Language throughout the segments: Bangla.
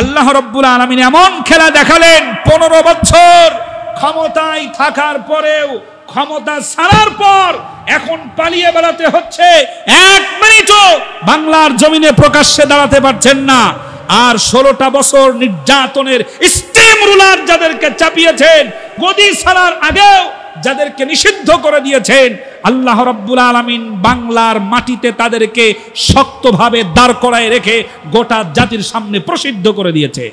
আল্লাহ রব্বুল আলমিন এমন খেলা দেখালেন পনেরো বছর ক্ষমতায় থাকার পরেও ক্ষমতা ছাড়ার পর এখন পালিয়ে বেড়াতে হচ্ছে এক মিনিটও বাংলার জমিনে প্রকাশ্যে দাঁড়াতে পারছেন না আর ষোলোটা বছর নির্যাতনের স্টেম রুলার যাদেরকে চাপিয়েছেন গদি ছাড়ার আগেও যাদেরকে নিষিদ্ধ করে দিয়েছেন আল্লাহ রব্বুল আলমিন বাংলার মাটিতে তাদেরকে শক্তভাবে দাঁড় করায় রেখে গোটা জাতির সামনে প্রসিদ্ধ করে দিয়েছে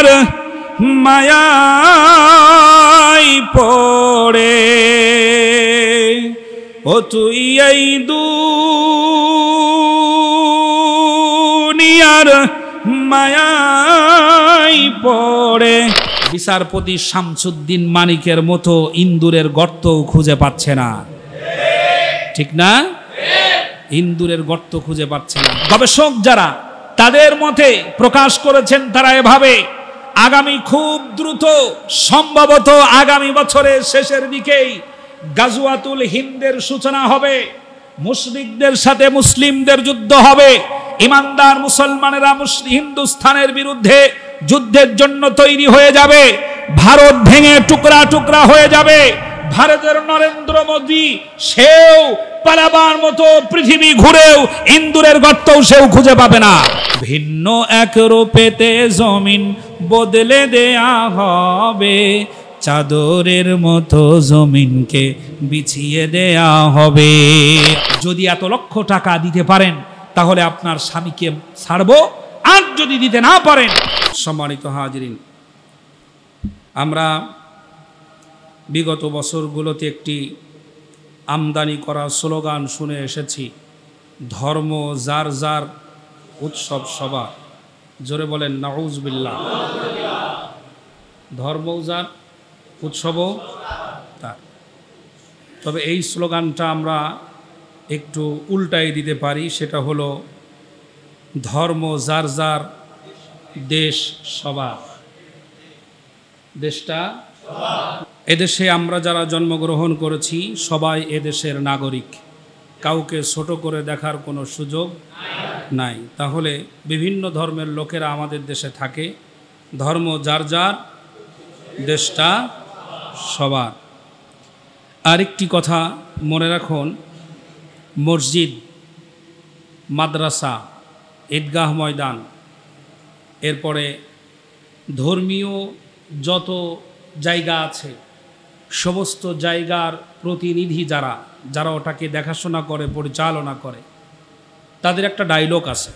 ও মায়াই পড়ে ও তুই এই দুনিয়ার মায়া পরে বিচারপতি শামসুদ্দিন মানিকের মতো ইন্দুরের গর্ত খুঁজে পাচ্ছে না ঠিক না ইন্দুরের গর্ত খুঁজে পাচ্ছে না গবেষক যারা তাদের মতে প্রকাশ করেছেন তারা এভাবে আগামী খুব দ্রুত সম্ভবত আগামী বছরের শেষের দিকেই গাজুয়াতুল হিন্দের সূচনা হবে মুসলিকদের সাথে মুসলিমদের যুদ্ধ হবে ইমানদার মুসলমানেরা হিন্দুস্থানের বিরুদ্ধে যুদ্ধের জন্য তৈরি হয়ে যাবে ভারত ভেঙে টুকরা টুকরা হয়ে যাবে ভারতের নরেন্দ্র মোদী সেও পালাবার মতো পৃথিবী ঘুরেও ইন্দুরের গর্তও সেও খুঁজে পাবে না ভিন্ন এক রূপেতে জমিন বদলে দেয়া হবে চাদরের মতো জমিনকে বিছিয়ে দেয়া হবে যদি এত লক্ষ টাকা দিতে পারেন তাহলে আপনার স্বামীকে ছাড়বো আর যদি দিতে না পারেন সম্মানিত হাজরিন আমরা বিগত বছরগুলোতে একটি আমদানি করা স্লোগান শুনে এসেছি ধর্ম যার যার উৎসব সভা জোরে বলেন নাউজবিল্লা ধর্ম যার উৎসবও তার তবে এই স্লোগানটা আমরা একটু উল্টাই দিতে পারি সেটা হলো ধর্ম যার যার দেশ সবার দেশটা এদেশে আমরা যারা জন্মগ্রহণ করেছি সবাই এদেশের নাগরিক কাউকে ছোট করে দেখার কোনো সুযোগ নাই তাহলে বিভিন্ন ধর্মের লোকেরা আমাদের দেশে থাকে ধর্ম যার যার দেশটা সবার আরেকটি কথা মনে রাখুন মসজিদ মাদ্রাসা ঈদগাহ ময়দান এরপরে ধর্মীয় যত জায়গা আছে সমস্ত জায়গার প্রতিনিধি যারা যারা ওটাকে দেখাশোনা করে পরিচালনা করে তাদের একটা ডায়লগ আছে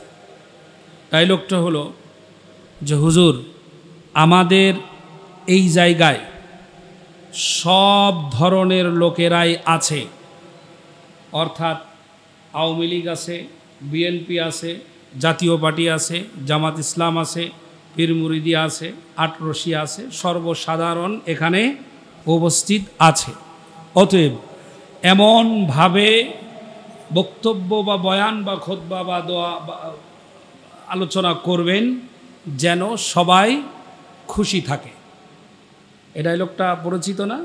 ডায়লগটা হলো যে হুজুর আমাদের এই জায়গায় সব ধরনের লোকেরাই আছে অর্থাৎ আওয়ামী লীগ আছে বিএনপি আছে জাতীয় পার্টি আছে জামাত ইসলাম আছে পীর মুরিদি আছে আটরশি আছে সর্বসাধারণ এখানে উপস্থিত আছে অতএব এমনভাবে বক্তব্য বা বয়ান বা খোদবা বা দোয়া বা আলোচনা করবেন যেন সবাই খুশি থাকে এ ডায়লগটা পরিচিত না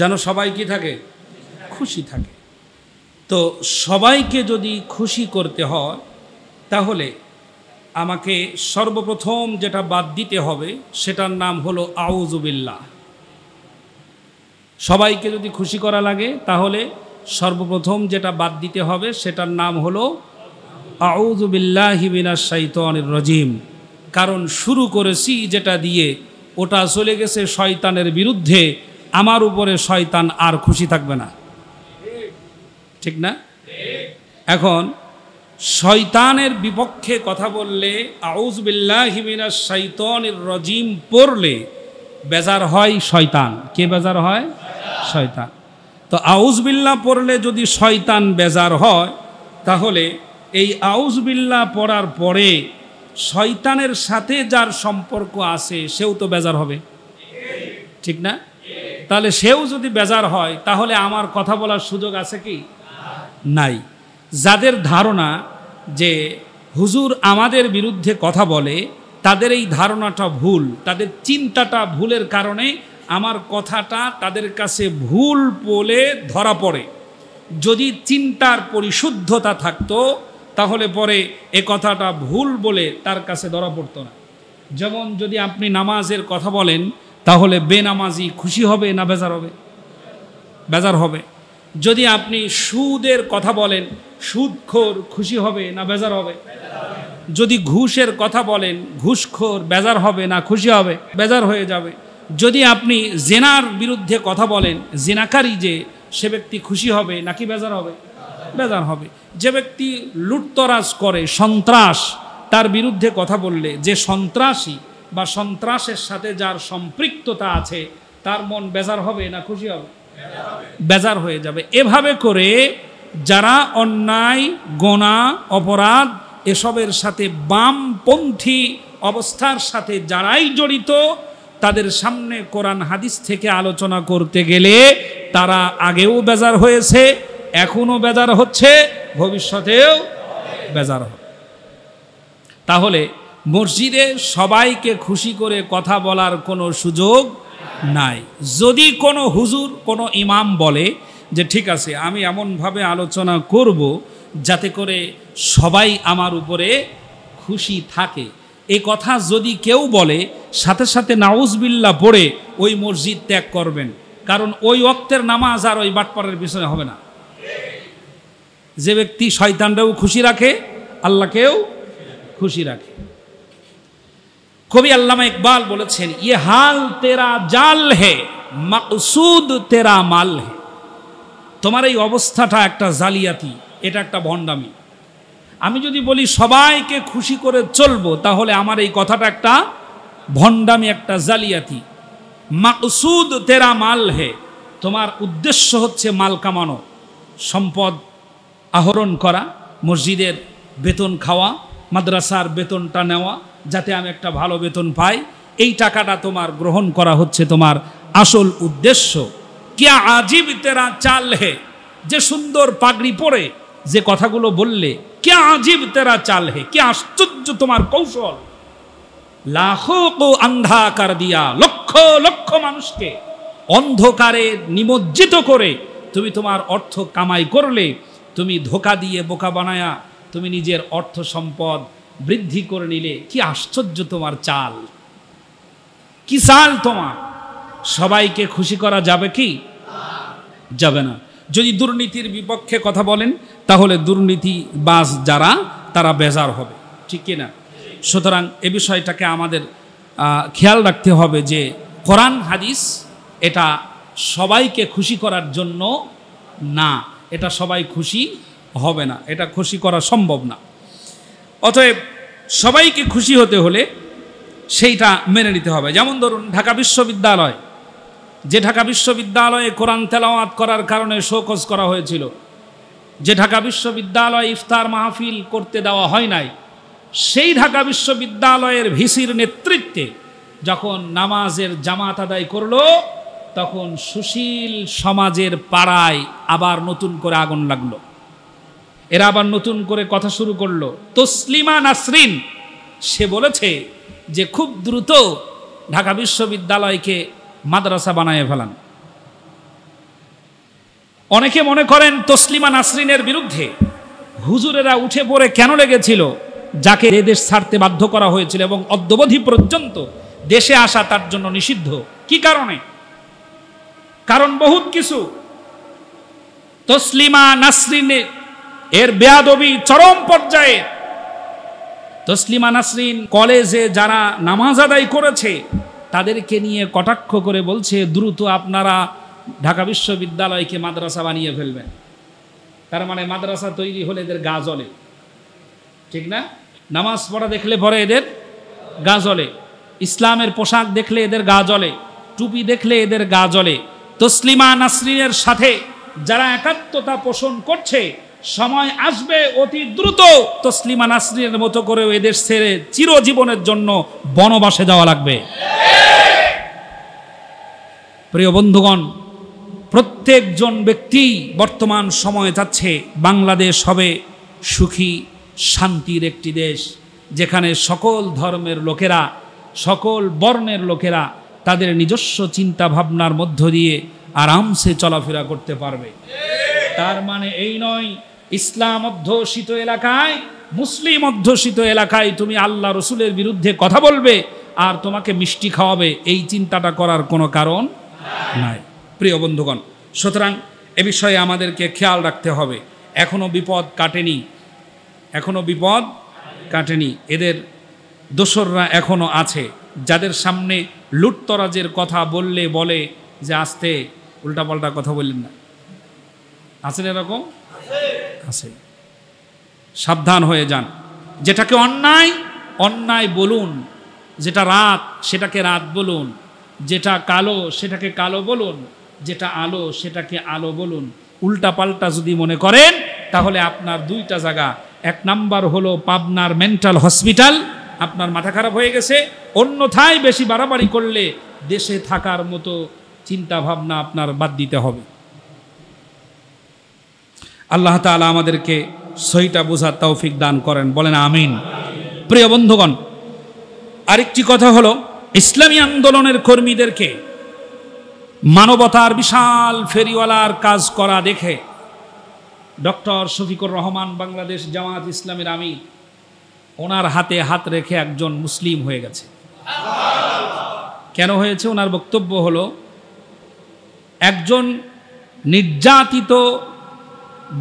যেন সবাই কি থাকে খুশি থাকে তো সবাইকে যদি খুশি করতে হয় তাহলে আমাকে সর্বপ্রথম যেটা বাদ দিতে হবে সেটার নাম হলো আউজুবিল্লাহ সবাইকে যদি খুশি করা লাগে তাহলে সর্বপ্রথম যেটা বাদ দিতে হবে সেটার নাম হলো আউজুবিল্লাহিমিনা শৈতানির রজিম কারণ শুরু করেছি যেটা দিয়ে ওটা চলে গেছে শয়তানের বিরুদ্ধে আমার উপরে শয়তান আর খুশি থাকবে না ঠিক না এখন শয়তানের বিপক্ষে কথা বললে বিল্লাহিমিনা শৈতনের রজিম পড়লে বেজার হয় শয়তান কে বেজার হয় শয়তান তো বিল্লা পড়লে যদি শয়তান বেজার হয় তাহলে এই বিল্লা পড়ার পরে শয়তানের সাথে যার সম্পর্ক আছে সেও তো বেজার হবে ঠিক না তাহলে সেও যদি বেজার হয় তাহলে আমার কথা বলার সুযোগ আছে কি নাই যাদের ধারণা যে হুজুর আমাদের বিরুদ্ধে কথা বলে তাদের এই ধারণাটা ভুল তাদের চিন্তাটা ভুলের কারণে আমার কথাটা তাদের কাছে ভুল বলে ধরা পড়ে যদি চিন্তার পরিশুদ্ধতা থাকতো তাহলে পরে এ কথাটা ভুল বলে তার কাছে ধরা পড়তো না যেমন যদি আপনি নামাজের কথা বলেন তাহলে বেনামাজি খুশি হবে না বেজার হবে বেজার হবে যদি আপনি সুদের কথা বলেন সুদখোর খুশি হবে না বেজার হবে যদি ঘুষের কথা বলেন ঘুষখোর বেজার হবে না খুশি হবে বেজার হয়ে যাবে যদি আপনি জেনার বিরুদ্ধে কথা বলেন জেনাকারী যে সে ব্যক্তি খুশি হবে নাকি বেজার হবে বেজার হবে যে ব্যক্তি লুটতরাজ করে সন্ত্রাস তার বিরুদ্ধে কথা বললে যে সন্ত্রাসী বা সন্ত্রাসের সাথে যার সম্পৃক্ততা আছে তার মন বেজার হবে না খুশি হবে বেজার হয়ে যাবে এভাবে করে যারা অন্যায় গোনা অপরাধ এসবের সাথে বামপন্থী অবস্থার সাথে যারাই জড়িত তাদের সামনে কোরআন হাদিস থেকে আলোচনা করতে গেলে তারা আগেও বেজার হয়েছে এখনও বেজার হচ্ছে ভবিষ্যতেও বেজার হবে তাহলে মসজিদে সবাইকে খুশি করে কথা বলার কোনো সুযোগ নাই যদি কোনো হুজুর কোনো ইমাম বলে যে ঠিক আছে আমি এমনভাবে আলোচনা করব যাতে করে সবাই আমার উপরে খুশি থাকে এ কথা যদি কেউ বলে সাথে সাথে নাউজবিল্লা পড়ে ওই মসজিদ ত্যাগ করবেন কারণ ওই অক্তের নামাজ আর ওই বাটপাড়ের পিছনে হবে না যে ব্যক্তি শয়তানরাও খুশি রাখে আল্লাহকেও খুশি রাখে কবি আল্লামা ইকবাল বলেছেন ইয়ে হাল তেরা জাল হে মাকসুদ তেরা মাল হে তোমার এই অবস্থাটা একটা জালিয়াতি এটা একটা ভণ্ডামি আমি যদি বলি সবাইকে খুশি করে চলবো তাহলে আমার এই কথাটা একটা ভণ্ডামি একটা জালিয়াতি মাকসুদ তেরা মাল হে তোমার উদ্দেশ্য হচ্ছে মাল কামানো সম্পদ আহরণ করা মসজিদের বেতন খাওয়া মাদ্রাসার বেতনটা নেওয়া যাতে আমি একটা ভালো বেতন পাই এই টাকাটা তোমার গ্রহণ করা হচ্ছে তোমার আসল উদ্দেশ্য কে আজীব তেরা চাল হে যে সুন্দর পাগড়ি পরে যে কথাগুলো বললে কে আজীব তেরা চাল হে কে আশ্চর্য তোমার কৌশল লাখো আন্ধাকার দিয়া লক্ষ লক্ষ মানুষকে অন্ধকারে নিমজ্জিত করে তুমি তোমার অর্থ কামাই করলে তুমি ধোকা দিয়ে বোকা বানায়া তুমি নিজের অর্থ সম্পদ বৃদ্ধি করে নিলে কি আশ্চর্য তোমার চাল কি চাল তোমার সবাইকে খুশি করা যাবে কি যাবে না যদি দুর্নীতির বিপক্ষে কথা বলেন তাহলে দুর্নীতি বাস যারা তারা বেজার হবে ঠিক কিনা সুতরাং এ বিষয়টাকে আমাদের খেয়াল রাখতে হবে যে কোরআন হাদিস এটা সবাইকে খুশি করার জন্য না এটা সবাই খুশি হবে না এটা খুশি করা সম্ভব না অতএব সবাইকে খুশি হতে হলে সেইটা মেনে নিতে হবে যেমন ধরুন ঢাকা বিশ্ববিদ্যালয় যে ঢাকা বিশ্ববিদ্যালয়ে কোরআন তেলাওয়াত করার কারণে শোকজ করা হয়েছিল যে ঢাকা বিশ্ববিদ্যালয়ে ইফতার মাহফিল করতে দেওয়া হয় নাই সেই ঢাকা বিশ্ববিদ্যালয়ের ভিসির নেতৃত্বে যখন নামাজের জামাত আদায় করল তখন সুশীল সমাজের পাড়ায় আবার নতুন করে আগুন লাগলো এরা আবার নতুন করে কথা শুরু করলো তসলিমা নাসরিন সে বলেছে যে খুব দ্রুত ঢাকা বিশ্ববিদ্যালয়কে মাদ্রাসা বানায় ফেলান অনেকে মনে করেন তসলিমা নাসরিনের বিরুদ্ধে হুজুরেরা উঠে পড়ে কেন লেগেছিল যাকে দেশ ছাড়তে বাধ্য করা হয়েছিল এবং অদ্যবধি পর্যন্ত দেশে আসা তার জন্য নিষিদ্ধ কি কারণে কারণ বহুত কিছু তসলিমা নাসরিনের এর বেয়াদবি চরম পর্যায়ে তসলিমা নাসরিন কলেজে যারা নামাজ আদায় করেছে তাদেরকে নিয়ে কটাক্ষ করে বলছে দ্রুত আপনারা ঢাকা বিশ্ববিদ্যালয়কে মাদ্রাসা বানিয়ে ফেলবেন তার মানে মাদ্রাসা তৈরি হলে এদের গা জ্বলে ঠিক না নামাজ পড়া দেখলে পরে এদের গা জ্বলে ইসলামের পোশাক দেখলে এদের গা জ্বলে টুপি দেখলে এদের গা জ্বলে তসলিমা নাসরিনের সাথে যারা একাত্মতা পোষণ করছে সময় আসবে অতি দ্রুত তসলিমা নাসরিনের মতো করেও এদেশ ছেড়ে চিরজীবনের জন্য বনবাসে যাওয়া লাগবে প্রিয় বন্ধুগণ প্রত্যেকজন ব্যক্তি বর্তমান সময়ে যাচ্ছে বাংলাদেশ হবে সুখী শান্তির একটি দেশ যেখানে সকল ধর্মের লোকেরা সকল বর্ণের লোকেরা তাদের নিজস্ব চিন্তা ভাবনার মধ্য দিয়ে আরামসে চলাফেরা করতে পারবে তার মানে এই নয় ইসলাম অধ্যুষিত এলাকায় মুসলিম অধ্যুষিত এলাকায় তুমি আল্লাহ রসুলের বিরুদ্ধে কথা বলবে আর তোমাকে মিষ্টি খাওয়াবে এই চিন্তাটা করার কোনো কারণ নাই প্রিয় বন্ধুগণ সুতরাং এ বিষয়ে আমাদেরকে খেয়াল রাখতে হবে এখনও বিপদ কাটেনি এখনও বিপদ কাটেনি এদের দোসররা এখনও আছে যাদের সামনে লুটতরাজের কথা বললে বলে যে আসতে উল্টাপাল্টা কথা বললেন না আছেন এরকম আছে সাবধান হয়ে যান যেটাকে অন্যায় অন্যায় বলুন যেটা রাত সেটাকে রাত বলুন যেটা কালো সেটাকে কালো বলুন যেটা আলো সেটাকে আলো বলুন উল্টা পাল্টা যদি মনে করেন তাহলে আপনার দুইটা জায়গা এক নাম্বার হলো পাবনার মেন্টাল হসপিটাল আপনার মাথা খারাপ হয়ে গেছে অন্যথায় বেশি বাড়াবাড়ি করলে দেশে থাকার মতো চিন্তাভাবনা আপনার বাদ দিতে হবে আল্লাহ তালা আমাদেরকে সহিটা বোঝার তৌফিক দান করেন বলেন আমিন প্রিয় বন্ধুগণ আরেকটি কথা হলো ইসলামী আন্দোলনের কর্মীদেরকে মানবতার বিশাল ফেরিওয়ালার কাজ করা দেখে ডক্টর শফিকুর রহমান বাংলাদেশ জামাত ইসলামের আমি ওনার হাতে হাত রেখে একজন মুসলিম হয়ে গেছে কেন হয়েছে ওনার বক্তব্য হলো একজন নির্যাতিত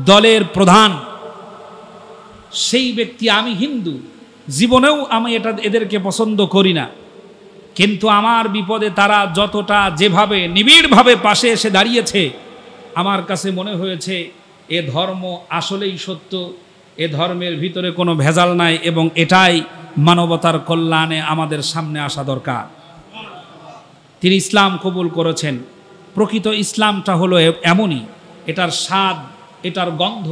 দলের প্রধান সেই ব্যক্তি আমি হিন্দু জীবনেও আমি এটা এদেরকে পছন্দ করি না কিন্তু আমার বিপদে তারা যতটা যেভাবে নিবিড়ভাবে পাশে এসে দাঁড়িয়েছে আমার কাছে মনে হয়েছে এ ধর্ম আসলেই সত্য এ ধর্মের ভিতরে কোনো ভেজাল নাই এবং এটাই মানবতার কল্যাণে আমাদের সামনে আসা দরকার তিনি ইসলাম কবুল করেছেন প্রকৃত ইসলামটা হলো এমনই এটার স্বাদ এটার গন্ধ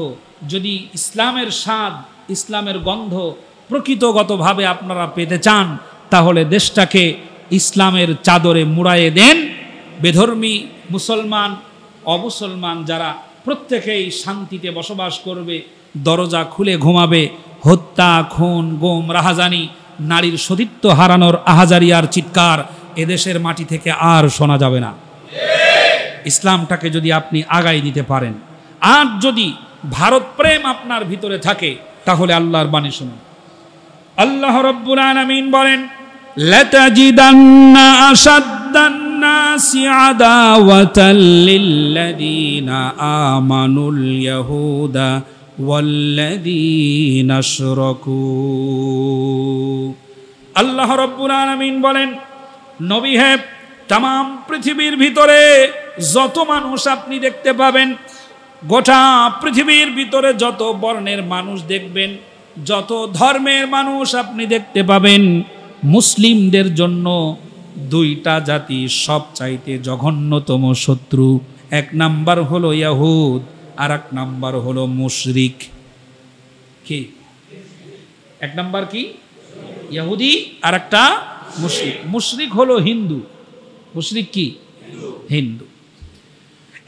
যদি ইসলামের স্বাদ ইসলামের গন্ধ প্রকৃতগতভাবে আপনারা পেতে চান তাহলে দেশটাকে ইসলামের চাদরে মুড়াইয়ে দেন বেধর্মী মুসলমান অমুসলমান যারা প্রত্যেকেই শান্তিতে বসবাস করবে দরজা খুলে ঘুমাবে হত্যা খুন গোম রাহাজানি নারীর সতীত্ব হারানোর আহাজারি আর চিৎকার এদেশের মাটি থেকে আর শোনা যাবে না ইসলামটাকে যদি আপনি আগাই দিতে পারেন আর যদি ভারত প্রেম আপনার ভিতরে থাকে তাহলে আল্লাহর বাণী শুনুন আল্লাহ রব্বুল আলামিন বলেন লাতাজিদান্না আশাদ্দান্নাসি আদাওয়াতাল আল্লাহ রব্বুল বলেন নবী হে তাম পৃথিবীর ভিতরে যত মানুষ আপনি দেখতে পাবেন গোটা পৃথিবীর ভিতরে যত বর্ণের মানুষ দেখবেন যত ধর্মের মানুষ আপনি দেখতে পাবেন মুসলিমদের জন্য দুইটা জাতি সব চাইতে জঘন্যতম শত্রু এক নাম্বার হলো ইয়াহুদ আর এক নাম্বার হলো মুশরিক কি এক নাম্বার কি ইয়াহুদি আর একটা মুশরিক মুশরিক হলো হিন্দু মুশরিক কি হিন্দু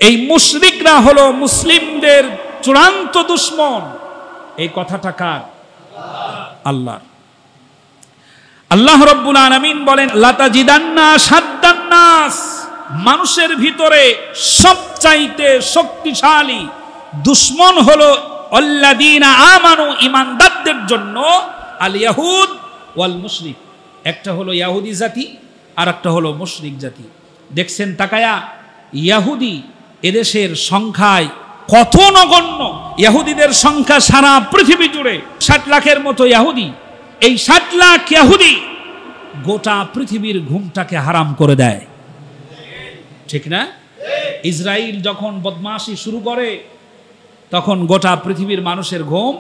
এই মুশরিক মুশরিকরা হলো মুসলিমদের চূড়ান্ত দুশ্মন এই কথাটা কার আল্লাহ আল্লাহ রব্বুল আলমিন বলেন লাতা জিদান্না সাদ্দান্নাস মানুষের ভিতরে সবচাইতে শক্তিশালী দুশ্মন হলো অল্লাদিনা আমানু ইমানদারদের জন্য আল ইয়াহুদ ওয়াল মুশরিক একটা হলো ইয়াহুদি জাতি আর একটা হলো মুশরিক জাতি দেখছেন তাকায়া ইয়াহুদি এদেশের সংখ্যায় কত নগণ্য ইয়াহুদিদের সংখ্যা সারা পৃথিবী জুড়ে ষাট লাখের মতো ইয়াহুদি এই ষাট লাখ ইয়াহুদি গোটা পৃথিবীর ঘুমটাকে হারাম করে দেয় ঠিক না ইসরায়েল যখন বদমাশি শুরু করে তখন গোটা পৃথিবীর মানুষের ঘুম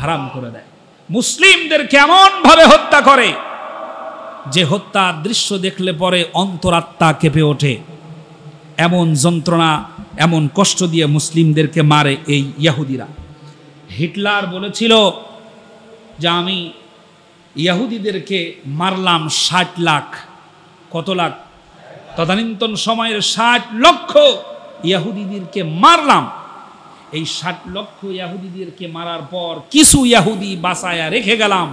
হারাম করে দেয় মুসলিমদের কেমনভাবে হত্যা করে যে হত্যার দৃশ্য দেখলে পরে অন্তরাত্মা কেঁপে ওঠে এমন যন্ত্রণা এমন কষ্ট দিয়ে মুসলিমদেরকে মারে এই ইয়াহুদিরা হিটলার বলেছিল যে আমি ইয়াহুদিদেরকে মারলাম ষাট লাখ কত লাখ তদানীন্তন সময়ের ষাট লক্ষ ইয়াহুদিদেরকে মারলাম এই ষাট লক্ষ ইয়াহুদিদেরকে মারার পর কিছু ইয়াহুদি বাসায়া রেখে গেলাম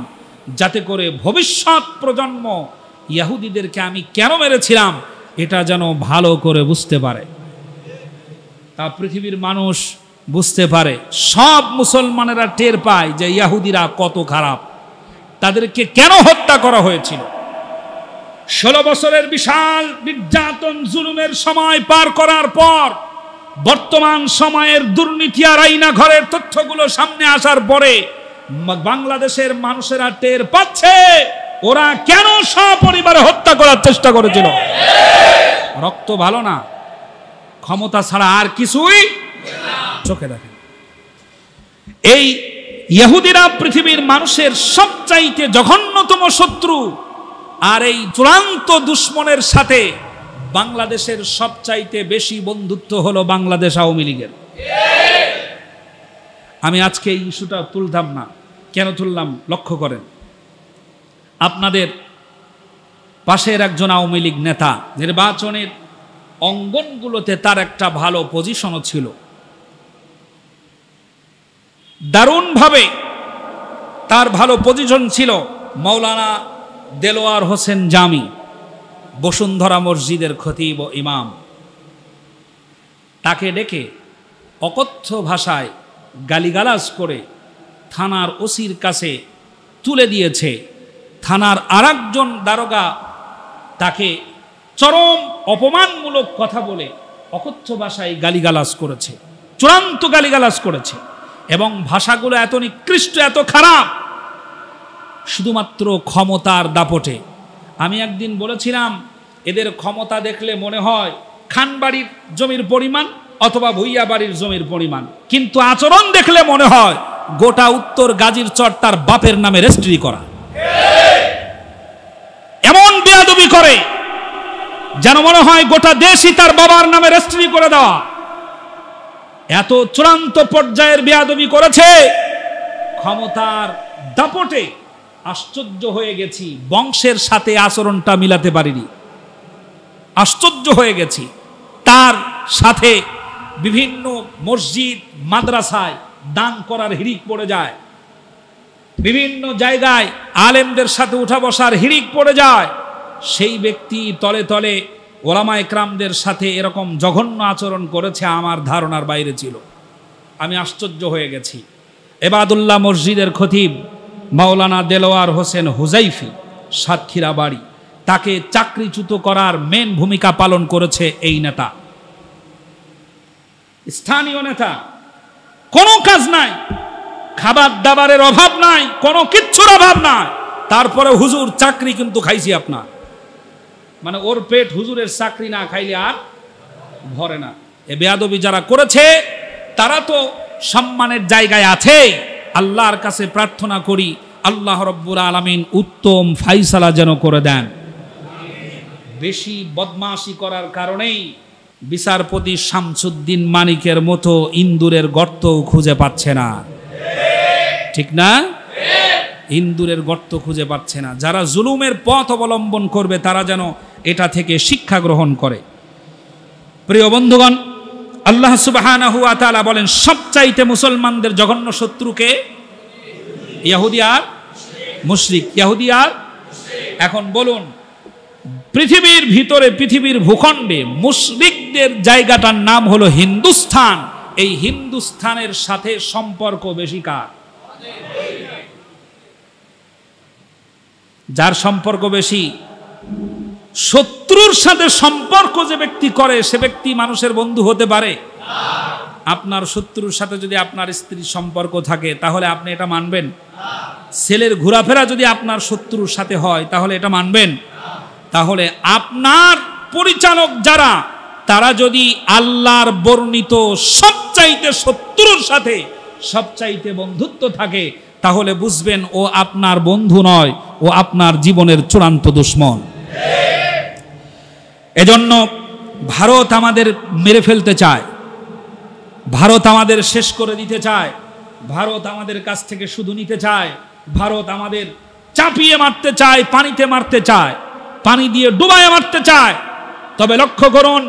যাতে করে ভবিষ্যৎ প্রজন্ম ইয়াহুদিদেরকে আমি কেন মেরেছিলাম এটা যেন ভালো করে বুঝতে পারে তা পৃথিবীর মানুষ বুঝতে পারে সব মুসলমানেরা টের পায় যে ইয়াহুদিরা কত খারাপ তাদেরকে কেন হত্যা করা হয়েছিল ষোলো বছরের বিশাল নির্যাতন জুলুমের সময় পার করার পর বর্তমান সময়ের দুর্নীতি আর আইনা ঘরের তথ্যগুলো সামনে আসার পরে বাংলাদেশের মানুষেরা টের পাচ্ছে ওরা কেন সপরিবারে হত্যা করার চেষ্টা করেছিল রক্ত ভালো না ক্ষমতা ছাড়া আর কিছুই চোখে দেখেন এই ইহুদিরা পৃথিবীর মানুষের সবচাইতে জঘন্যতম শত্রু আর এই চূড়ান্ত দুশ্মনের সাথে বাংলাদেশের সবচাইতে বেশি বন্ধুত্ব হলো বাংলাদেশ আওয়ামী লীগের আমি আজকে এই ইস্যুটা তুলতাম না কেন তুললাম লক্ষ্য করেন আপনাদের পাশের একজন আওয়ামী লীগ নেতা নির্বাচনের অঙ্গনগুলোতে তার একটা ভালো পজিশনও ছিল দারুণভাবে তার ভালো পজিশন ছিল মৌলানা দেলোয়ার হোসেন জামি বসুন্ধরা মসজিদের খতিব ইমাম তাকে ডেকে অকথ্য ভাষায় গালিগালাজ করে থানার ওসির কাছে তুলে দিয়েছে থানার আরেকজন দারোগা তাকে চরম অপমানমূলক কথা বলে অকথ্য ভাষায় গালিগালাজ করেছে চূড়ান্ত গালিগালাজ করেছে এবং ভাষাগুলো এত নিকৃষ্ট এত খারাপ শুধুমাত্র ক্ষমতার দাপটে আমি একদিন বলেছিলাম এদের ক্ষমতা দেখলে মনে হয় খানবাড়ির জমির পরিমাণ অথবা ভুইয়া বাড়ির জমির পরিমাণ কিন্তু আচরণ দেখলে মনে হয় গোটা উত্তর গাজীর চর তার বাপের নামে রেজিস্ট্রি করা এমন বেয়াদবি করে যেন মনে হয় গোটা দেশই তার বাবার নামে রেজিস্ট্রি করে দেওয়া এত চূড়ান্ত পর্যায়ের বেয়াদবি করেছে ক্ষমতার দাপটে আশ্চর্য হয়ে গেছি বংশের সাথে আচরণটা মিলাতে পারিনি আশ্চর্য হয়ে গেছি তার সাথে বিভিন্ন মসজিদ মাদ্রাসায় দান করার হিড়িক পড়ে যায় বিভিন্ন জায়গায় আলেমদের সাথে উঠা বসার হিড়িক পড়ে যায় সেই ব্যক্তি তলে তলে ওলামা একরামদের সাথে এরকম জঘন্য আচরণ করেছে আমার ধারণার বাইরে ছিল আমি আশ্চর্য হয়ে গেছি এবাদুল্লাহ মসজিদের খতিব মাওলানা দেলোয়ার হোসেন হুজাইফি সাতক্ষীরা বাড়ি তাকে চাকরিচ্যুত করার মেন ভূমিকা পালন করেছে এই নেতা স্থানীয় নেতা কোনো কাজ নাই খাবার দাবারের অভাব নাই কোনো কিচ্ছুর অভাব নাই তারপরে হুজুর চাকরি কিন্তু খাইছি আপনার মানে ওর পেট হুজুরের চাকরি না খাইলে আর ভরে না এ বেয়াদবি যারা করেছে তারা তো সম্মানের জায়গায় আছে আল্লাহর কাছে প্রার্থনা করি আল্লাহ রব্বুল আলমিন উত্তম ফাইসালা যেন করে দেন বেশি বদমাশি করার কারণেই বিচারপতি শামসুদ্দিন মানিকের মতো ইন্দুরের গর্ত খুঁজে পাচ্ছে না ঠিক না ইন্দুরের গর্ত খুঁজে পাচ্ছে না যারা জুলুমের পথ অবলম্বন করবে তারা যেন এটা থেকে শিক্ষা গ্রহণ করে প্রিয় বন্ধুগণ আল্লাহ সুবাহানহুয়াতালা বলেন সব বলেন সবচাইতে মুসলমানদের জঘন্য শত্রুকে ইয়াহুদি আর মুশরিক ইয়াহুদি আর এখন বলুন পৃথিবীর ভিতরে পৃথিবীর ভূখণ্ডে মুশরিকদের জায়গাটার নাম হলো হিন্দুস্থান এই হিন্দুস্থানের সাথে সম্পর্ক বেশি কার যার সম্পর্ক বেশি শত্রুর সাথে সম্পর্ক যে ব্যক্তি করে সে ব্যক্তি মানুষের বন্ধু হতে পারে আপনার শত্রুর সাথে যদি আপনার স্ত্রীর সম্পর্ক থাকে তাহলে আপনি এটা মানবেন ছেলের ঘোরাফেরা যদি আপনার শত্রুর সাথে হয় তাহলে এটা মানবেন তাহলে আপনার পরিচালক যারা তারা যদি আল্লাহর বর্ণিত সবচাইতে শত্রুর সাথে সবচাইতে বন্ধুত্ব থাকে তাহলে বুঝবেন ও আপনার বন্ধু নয় ও আপনার জীবনের চূড়ান্ত দুশ্মন এজন্য ভারত আমাদের মেরে ফেলতে চায় ভারত আমাদের শেষ করে দিতে চায় ভারত আমাদের কাছ থেকে শুধু নিতে চায় ভারত আমাদের চাপিয়ে মারতে চায় পানিতে মারতে চায় পানি দিয়ে ডুবায় মারতে চায় তবে লক্ষ্য করুন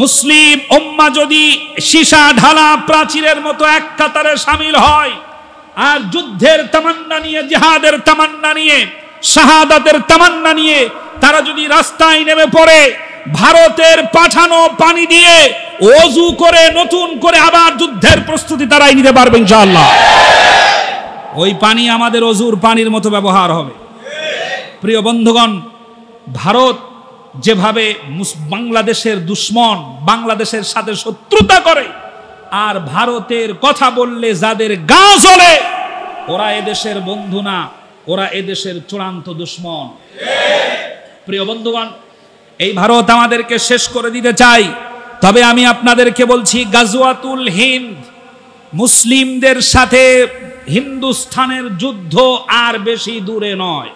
মুসলিম ওম্মা যদি সীসা ঢালা প্রাচীরের মতো এক কাতারে সামিল হয় আর যুদ্ধের তামান্না নিয়ে জেহাদের তামান্না নিয়ে শাহাদাতের তামান্না নিয়ে তারা যদি রাস্তায় নেমে পড়ে ভারতের পাঠানো পানি দিয়ে অজু করে নতুন করে আবার যুদ্ধের প্রস্তুতি তারাই নিতে পারবে ইনশাআল্লাহ ওই পানি আমাদের অজুর পানির মতো ব্যবহার হবে প্রিয় বন্ধুগণ ভারত যেভাবে বাংলাদেশের দুশ্মন বাংলাদেশের সাথে শত্রুতা করে আর ভারতের কথা বললে যাদের গা জ্বলে ওরা এদেশের বন্ধু না ওরা এদেশের চূড়ান্ত দুশ্মন প্রিয় বন্ধুবান এই ভারত আমাদেরকে শেষ করে দিতে চাই তবে আমি আপনাদেরকে বলছি গাজওয়াতুল হিন্দ মুসলিমদের সাথে হিন্দুস্থানের যুদ্ধ আর বেশি দূরে নয়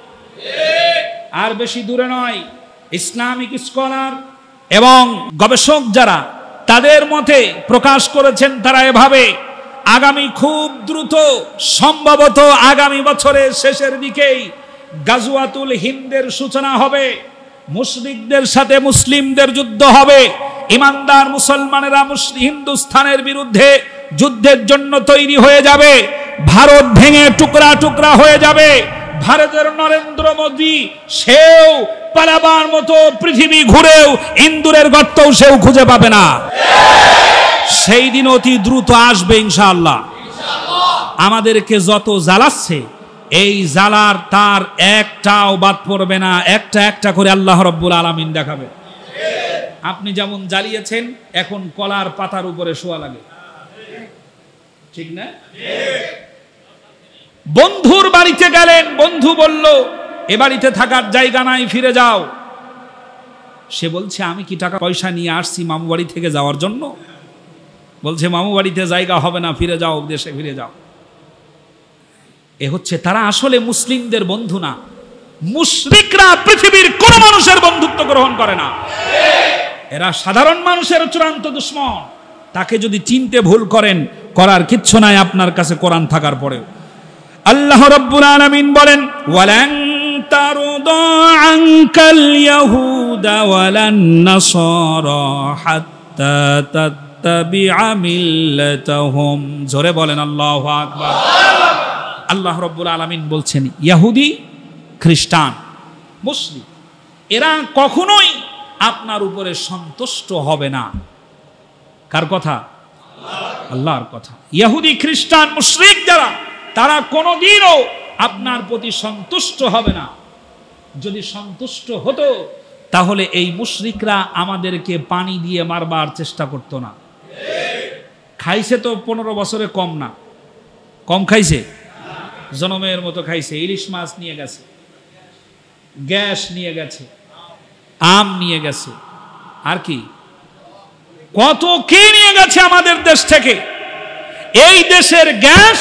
আর বেশি দূরে নয় ইসলামিক স্কলার এবং গবেষক যারা তাদের মতে প্রকাশ করেছেন তারা এভাবে আগামী খুব দ্রুত সম্ভবত আগামী বছরের শেষের দিকেই গাজুয়াতুল হিন্দের সূচনা হবে মুসলিকদের সাথে মুসলিমদের যুদ্ধ হবে ইমানদার মুসলমানেরা হিন্দুস্থানের বিরুদ্ধে যুদ্ধের জন্য তৈরি হয়ে যাবে ভারত ভেঙে টুকরা টুকরা হয়ে যাবে ভারতের নরেন্দ্র মোদী সেও পালাবার মতো পৃথিবী ঘুরেও ইন্দুরের গর্তও সেও খুঁজে পাবে না সেই দিন অতি দ্রুত আসবে ইনশাআল্লাহ আমাদেরকে যত জ্বালাচ্ছে এই জ্বালার তার একটাও বাদ পড়বে না একটা একটা করে আল্লাহ রব্বুল আলমিন দেখাবে আপনি যেমন জ্বালিয়েছেন এখন কলার পাতার উপরে শোয়া লাগে ঠিক না বন্ধুর বাড়িতে গেলেন বন্ধু বলল এ বাড়িতে থাকার জায়গা নাই ফিরে যাও সে বলছে আমি কি টাকা পয়সা নিয়ে আসছি মামু বাড়ি থেকে যাওয়ার জন্য বলছে মামু বাড়িতে জায়গা হবে না ফিরে যাও দেশে ফিরে যাও এ হচ্ছে তারা আসলে মুসলিমদের বন্ধু না মুশরিকরা পৃথিবীর কোন মানুষের বন্ধুত্ব গ্রহণ করে না এরা সাধারণ মানুষের চূড়ান্ত দুশ্মন তাকে যদি চিনতে ভুল করেন করার কিচ্ছু নাই আপনার কাছে কোরআন থাকার পরেও আল্লাহ রব্বুল আলামিন বলেন ওয়ালাং তারদা আনকাল ইয়াহুদা ওয়ালান নাসারা হাত্তা তাত্তাবিআ মিল্লাতাহুম জোরে বলেন আল্লাহু আকবার আল্লাহ রব্বুল আলামিন বলছেন ইয়াহুদি খ্রিস্টান মুসলিম এরা কখনোই আপনার উপরে সন্তুষ্ট হবে না কার কথা আল্লাহর কথা ইয়াহুদি খ্রিস্টান মুশরিক যারা তারা কোনোদিনও আপনার প্রতি সন্তুষ্ট হবে না যদি সন্তুষ্ট হতো তাহলে এই মুশরিকরা আমাদেরকে পানি দিয়ে মারবার চেষ্টা করতো না খাইছে তো পনেরো বছরে কম না কম খাইছে জনমের মতো খাইছে ইলিশ মাছ নিয়ে গেছে গ্যাস নিয়ে গেছে আম নিয়ে গেছে আর কি কত কি নিয়ে গেছে আমাদের দেশ থেকে এই দেশের গ্যাস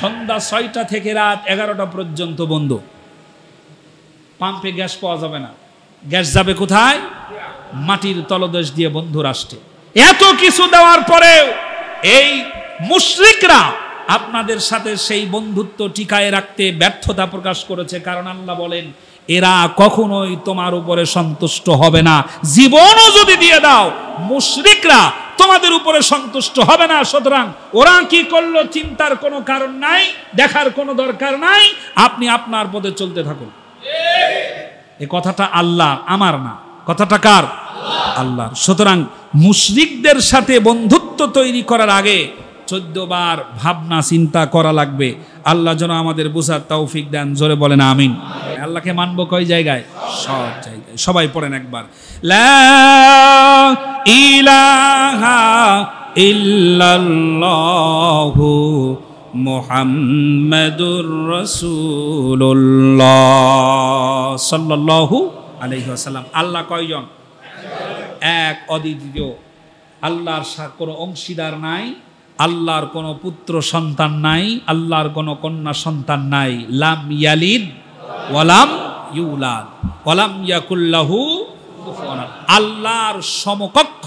সন্ধ্যা ছয়টা থেকে রাত এগারোটা পর্যন্ত বন্ধ পাম্পে গ্যাস পাওয়া যাবে না গ্যাস যাবে কোথায় মাটির তলদেশ দিয়ে বন্ধু রাষ্ট্রে এত কিছু দেওয়ার পরেও এই মুশ্রিকরা আপনাদের সাথে সেই বন্ধুত্ব টিকায় রাখতে ব্যর্থতা প্রকাশ করেছে কারণ আল্লাহ বলেন এরা কখনোই তোমার উপরে সন্তুষ্ট হবে না জীবনও যদি দিয়ে দাও মুশরিকরা তোমাদের উপরে সন্তুষ্ট হবে না সুতরাং ওরা কি করলো চিন্তার কোনো কারণ নাই দেখার কোনো দরকার নাই আপনি আপনার পথে চলতে থাকুন এ কথাটা আল্লাহ আমার না কথাটা কার আল্লাহ সুতরাং মুশরিকদের সাথে বন্ধুত্ব তৈরি করার আগে চোদ্দবার ভাবনা চিন্তা করা লাগবে আল্লাহ যেন আমাদের বোঝার তৌফিক দেন জোরে বলেন আমিন আল্লাহকে মানবো কই জায়গায় সব জায়গায় সবাই পড়েন একবার ইলাহা ইল্লাল্লাহু মোহাম্মদুর রসুল্লাহ সাল্লাল্লাহু আলাইহি ওয়াসাল্লাম আল্লাহ কয়জন এক অদ্বিতীয় আল্লাহর কোনো অংশীদার নাই আল্লাহর কোনো পুত্র সন্তান নাই আল্লাহর কোনো কন্যা সন্তান নাই লাম ইয়ালিদ ওয়ালাম ইউলাদ ওয়ালাম ইয়াকুল্লাহু আল্লাহর সমকক্ষ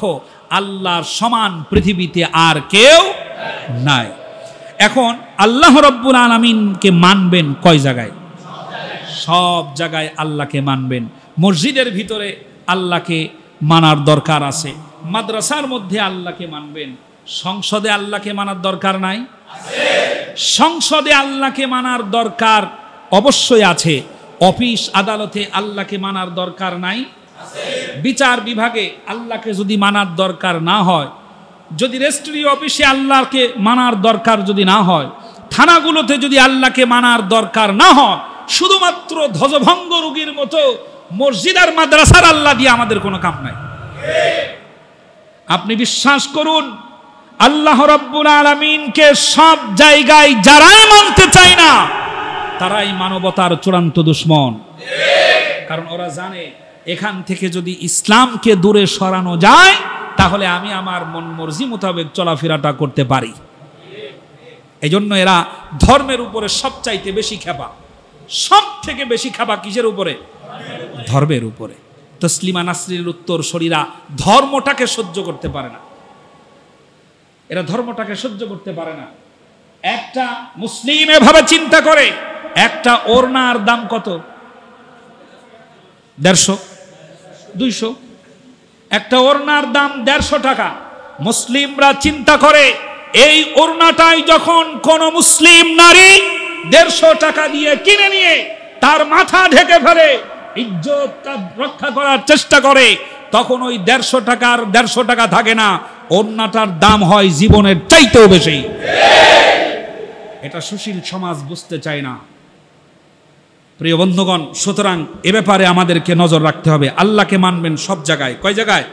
আল্লাহর সমান পৃথিবীতে আর কেউ নাই এখন আল্লাহ রব্বুল আলমিনকে মানবেন কয় জায়গায় সব জায়গায় আল্লাহকে মানবেন মসজিদের ভিতরে আল্লাহকে মানার দরকার আছে মাদ্রাসার মধ্যে আল্লাহকে মানবেন সংসদে আল্লাহকে মানার দরকার নাই সংসদে আল্লাহকে মানার দরকার অবশ্যই আছে অফিস আদালতে আল্লাহকে মানার দরকার নাই বিচার বিভাগে আল্লাহকে যদি মানার দরকার না হয় যদি রেজিস্ট্রি অফিসে আল্লাহকে মানার দরকার যদি না হয় থানাগুলোতে যদি আল্লাহকে মানার দরকার না হয় শুধুমাত্র ধ্বজভঙ্গ রুগীর মতো মসজিদ আর মাদ্রাসার আল্লাহ দিয়ে আমাদের কোনো কাম নাই আপনি বিশ্বাস করুন আল্লাহ রব্বুল আলমিনকে সব জায়গায় যারাই মানতে চায় না তারাই মানবতার চূড়ান্ত দুশ্মন কারণ ওরা জানে এখান থেকে যদি ইসলামকে দূরে সরানো যায় তাহলে আমি আমার মন মর্জি মোতাবেক চলাফেরাটা করতে পারি এই জন্য এরা ধর্মের উপরে সবচাইতে বেশি খেপা সব থেকে বেশি খেপা কিসের উপরে ধর্মের উপরে তসলিমা নাসরির উত্তর শরীরা ধর্মটাকে সহ্য করতে পারে না এরা ধর্মটাকে সহ্য করতে পারে না একটা মুসলিম এভাবে চিন্তা করে একটা ওরনার দাম কত দেড়শো দুইশো একটা ওরনার দাম দেড়শো টাকা মুসলিমরা চিন্তা করে এই ওরনাটাই যখন কোন মুসলিম নারী দেড়শো টাকা দিয়ে কিনে নিয়ে তার মাথা ঢেকে ফেলে ইজ্জত রক্ষা করার চেষ্টা করে তখন ওই দেড়শো টাকার দেড়শো টাকা থাকে না অন্যটার দাম হয় জীবনের চাইতেও বেশি এটা সুশীল সমাজ বুঝতে চায় না প্রিয় বন্ধুগণ সুতরাং এ ব্যাপারে আমাদেরকে নজর রাখতে হবে আল্লাহকে মানবেন সব জায়গায় কয় জায়গায়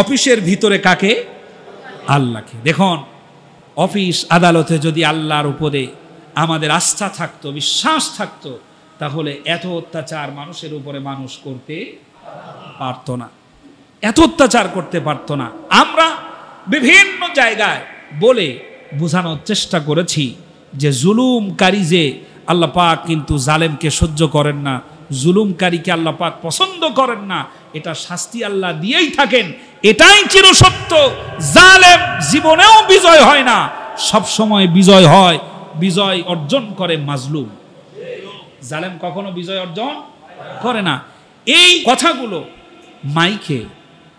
অফিসের ভিতরে কাকে আল্লাহকে দেখুন অফিস আদালতে যদি আল্লাহর উপরে আমাদের আস্থা থাকতো বিশ্বাস থাকতো তাহলে এত অত্যাচার মানুষের উপরে মানুষ করতে পারত না এত অত্যাচার করতে পারত না আমরা বিভিন্ন জায়গায় বলে বোঝানোর চেষ্টা করেছি যে জুলুমকারী যে আল্লাহ পাক কিন্তু জালেমকে সহ্য করেন না জুলুমকারীকে আল্লাহ পাক পছন্দ করেন না এটা শাস্তি আল্লাহ দিয়েই থাকেন এটাই চিরসত্য জালেম জীবনেও বিজয় হয় না সব সময় বিজয় হয় বিজয় অর্জন করে মাজলুম জালেম কখনো বিজয় অর্জন করে না এই কথাগুলো মাইকে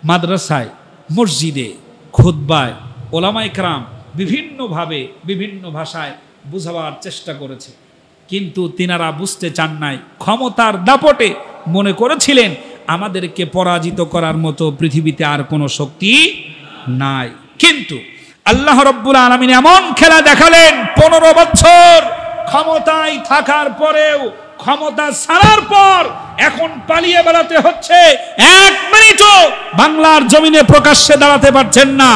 মাদ্রাসায় মসজিদে খোদ্বায় ওলামাইকরাম বিভিন্নভাবে বিভিন্ন ভাষায় বুঝাবার চেষ্টা করেছে কিন্তু তিনারা বুঝতে চান নাই ক্ষমতার দাপটে মনে করেছিলেন আমাদেরকে পরাজিত করার মতো পৃথিবীতে আর কোনো শক্তি নাই কিন্তু আল্লাহ রব্বুল আলমিন এমন খেলা দেখালেন পনেরো বছর ক্ষমতায় থাকার পরেও ক্ষমতা ছাড়ার পর এখন পালিয়ে বেড়াতে হচ্ছে এক মিনিটও বাংলার জমিনে প্রকাশ্যে দাঁড়াতে পারছেন না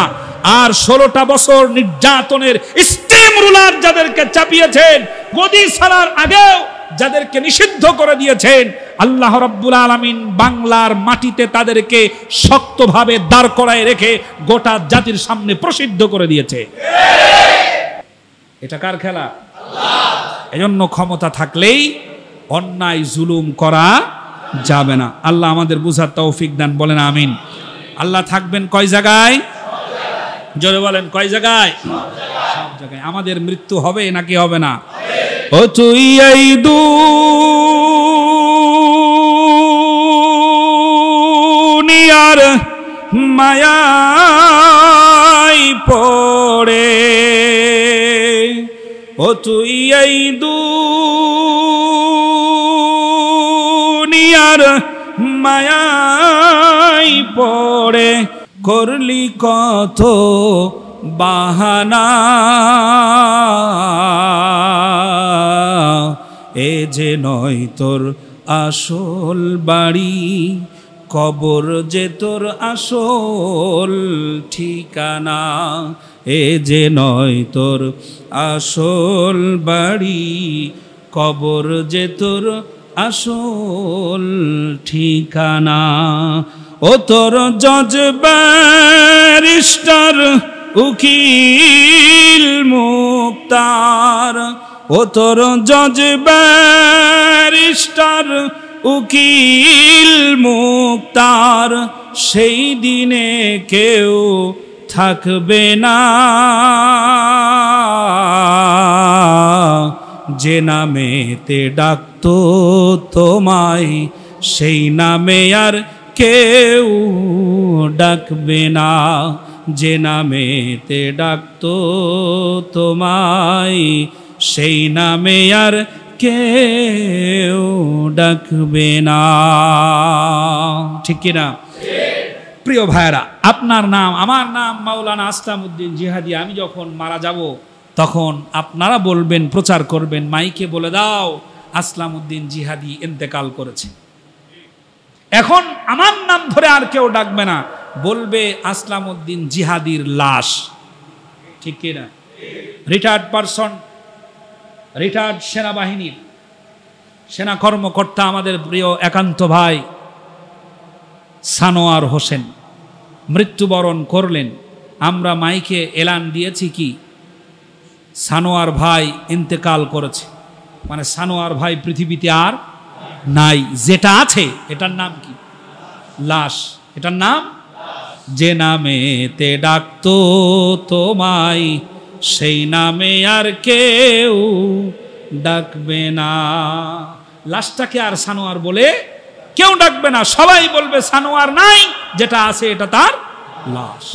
আর ষোলোটা বছর নির্যাতনের স্টেম রুলার যাদেরকে চাপিয়েছেন গদি ছাড়ার আগেও যাদেরকে নিষিদ্ধ করে দিয়েছেন আল্লাহ রব্বুল আলমিন বাংলার মাটিতে তাদেরকে শক্তভাবে দাঁড় করায় রেখে গোটা জাতির সামনে প্রসিদ্ধ করে দিয়েছে এটা কার খেলা এজন্য ক্ষমতা থাকলেই অন্যায় জুলুম করা যাবে না আল্লাহ আমাদের বুঝার তৌফিক দান বলেন আমিন আল্লাহ থাকবেন কয় জায়গায় জোরে বলেন কয় জায়গায় সব জায়গায় আমাদের মৃত্যু হবে নাকি হবে না ও তুই এই দু দুনিয়ার মায়াই পড়ে ও তুই এই দু তার মায়াই পড়ে করলি কত বাহানা এ যে নয় তোর আসল বাড়ি কবর যে তোর আসল ঠিকানা এ যে নয় তোর আসল বাড়ি কবর যে তোর আসল ঠিকানা ও তোর জজ ব্যারিস্টার উকিল মুক্তার ও তোর জজ ব্যারিস্টার উকিল মুক্তার সেই দিনে কেউ থাকবে না যে নামেতে ডাক তো তোমায় সেই নামে আর কেউ ডাকবে না যে নামেতে ডাকতো তোমায় সেই নামে আর কেউ ডাকবে না ঠিক কিনা প্রিয় ভাইরা আপনার নাম আমার নাম মাওলানা আসলাম উদ্দিন জিহাদি আমি যখন মারা যাব তখন আপনারা বলবেন প্রচার করবেন মাইকে বলে দাও আসলাম উদ্দিন জিহাদি ইন্তেকাল করেছে এখন আমার নাম ধরে আর কেউ ডাকবে না বলবে আসলাম উদ্দিন জিহাদির লাশ ঠিক কিনা রিটায়ার্ড পারসন রিটায়ার্ড সেনাবাহিনীর সেনা কর্মকর্তা আমাদের প্রিয় একান্ত ভাই সানোয়ার হোসেন মৃত্যুবরণ করলেন আমরা মাইকে এলান দিয়েছি কি সানোয়ার ভাই ইন্তেকাল করেছে মানে সানোয়ার ভাই পৃথিবীতে আর নাই যেটা আছে এটার নাম কি লাশ এটার নাম যে নামে তে ডাকতো তোমায় সেই নামে আর কেউ ডাকবে না লাশটাকে আর সানোয়ার বলে কেউ ডাকবে না সবাই বলবে সানোয়ার নাই যেটা আছে এটা তার লাশ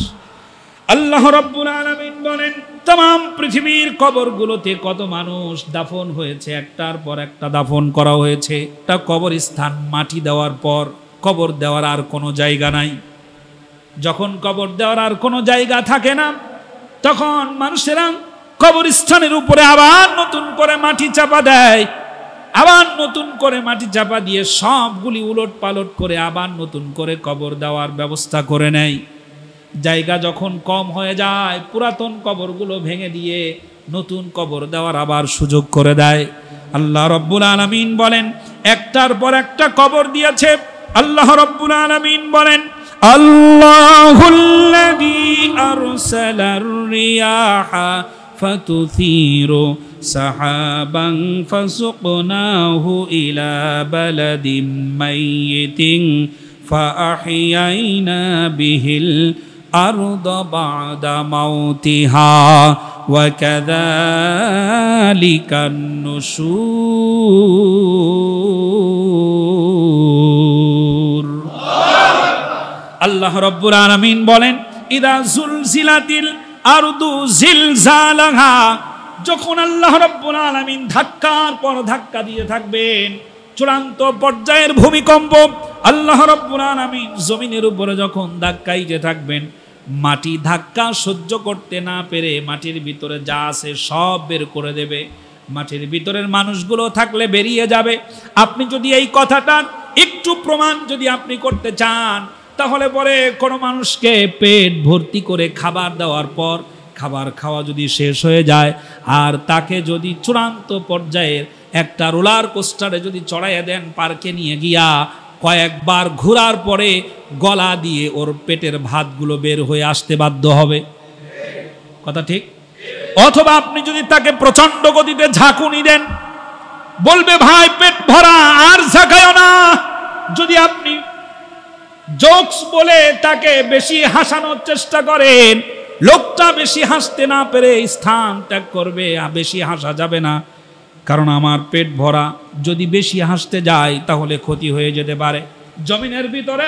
আল্লাহ রব্বুল আলমিন বলেন তাম পৃথিবীর কবরগুলোতে কত মানুষ দাফন হয়েছে একটার পর একটা দাফন করা হয়েছে একটা কবর স্থান মাটি দেওয়ার পর কবর দেওয়ার আর কোনো জায়গা নাই যখন কবর দেওয়ার আর কোনো জায়গা থাকে না তখন মানুষেরা কবরস্থানের উপরে আবার নতুন করে মাটি চাপা দেয় আবার নতুন করে মাটি চাপা দিয়ে সবগুলি উলট পালট করে আবার নতুন করে কবর দেওয়ার ব্যবস্থা করে নেয় জায়গা যখন কম হয়ে যায় পুরাতন কবরগুলো ভেঙে দিয়ে নতুন কবর দেওয়ার আবার সুযোগ করে দেয় আল্লাহ রব্বুল আলমিন বলেন একটার পর একটা কবর দিয়েছে আল্লাহ রব্বুল আলমিন বলেন আল্লাহ সাহাবাং ফাসুকনাহু ইলা বালাদিম মাইয়িতিন فأحيينا به الأرض الأرض بعد موتها وكذلك النشور الله رب العالمين বলেন إذا زلزلت الأرض زلزالها যখন আল্লাহ রব্বুল আলামিন ধাক্কার পর ধাক্কা দিয়ে থাকবেন চূড়ান্ত পর্যায়ের ভূমিকম্প আল্লাহ রব্বুল আলামিন জমিনের উপরে যখন ধাক্কাইতে থাকবেন মাটি ধাক্কা সহ্য করতে না পেরে মাটির ভিতরে যা আছে সব বের করে দেবে মাটির ভিতরের মানুষগুলো থাকলে বেরিয়ে যাবে আপনি যদি এই কথাটা একটু প্রমাণ যদি আপনি করতে চান তাহলে পরে কোনো মানুষকে পেট ভর্তি করে খাবার দেওয়ার পর খাবার খাওয়া যদি শেষ হয়ে যায় আর তাকে যদি চূড়ান্ত পর্যায়ের একটা রোলার কোস্টারে যদি চড়াইয়া দেন পার্কে নিয়ে গিয়া কয়েকবার ঘোরার পরে গলা দিয়ে ওর পেটের ভাতগুলো বের হয়ে আসতে বাধ্য হবে কথা ঠিক অথবা আপনি যদি তাকে প্রচন্ড গতিতে ঝাঁকুনি দেন বলবে ভাই পেট ভরা আর ঝাঁকায় না যদি আপনি জোকস বলে তাকে বেশি হাসানোর চেষ্টা করেন লোকটা বেশি হাসতে না পেরে স্থান ত্যাগ করবে বেশি হাসা যাবে না কারণ আমার পেট ভরা যদি বেশি হাসতে যায় তাহলে ক্ষতি হয়ে যেতে পারে জমিনের ভিতরে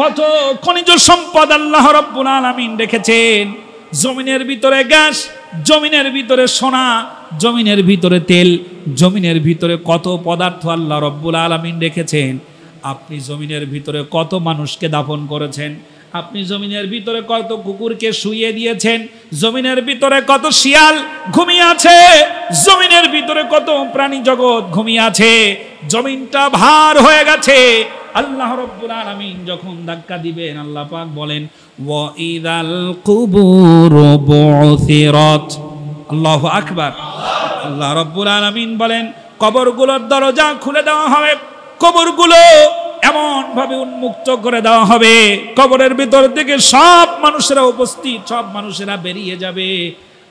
কত খনিজ সম্পদ আল্লাহ রব্বুল আলামিন রেখেছেন জমিনের ভিতরে গ্যাস জমিনের ভিতরে সোনা জমিনের ভিতরে তেল জমিনের ভিতরে কত পদার্থ আল্লাহ রব্বুল আলামিন রেখেছেন আপনি জমিনের ভিতরে কত মানুষকে দাফন করেছেন আপনি জমিনের ভিতরে কত কুকুরকে শুয়ে দিয়েছেন জমিনের ভিতরে কত শিয়াল ঘুমিয়ে আছে জমিনের ভিতরে কত প্রাণী জগৎ ঘুমিয়ে আছে জমিনটা ভার হয়ে গেছে আল্লাহ রব্বুল আলামিন যখন ধাক্কা দিবেন আল্লাহ পাক বলেন ওয়াইদাল কুবুর বুসিরাত আল্লাহু আকবার আল্লাহ রব্বুল আলামিন বলেন কবরগুলোর দরজা খুলে দেওয়া হবে কবরগুলো এমনভাবে উন্মুক্ত করে দেওয়া হবে কবরের ভিতর থেকে সব মানুষেরা উপস্থিত সব মানুষেরা বেরিয়ে যাবে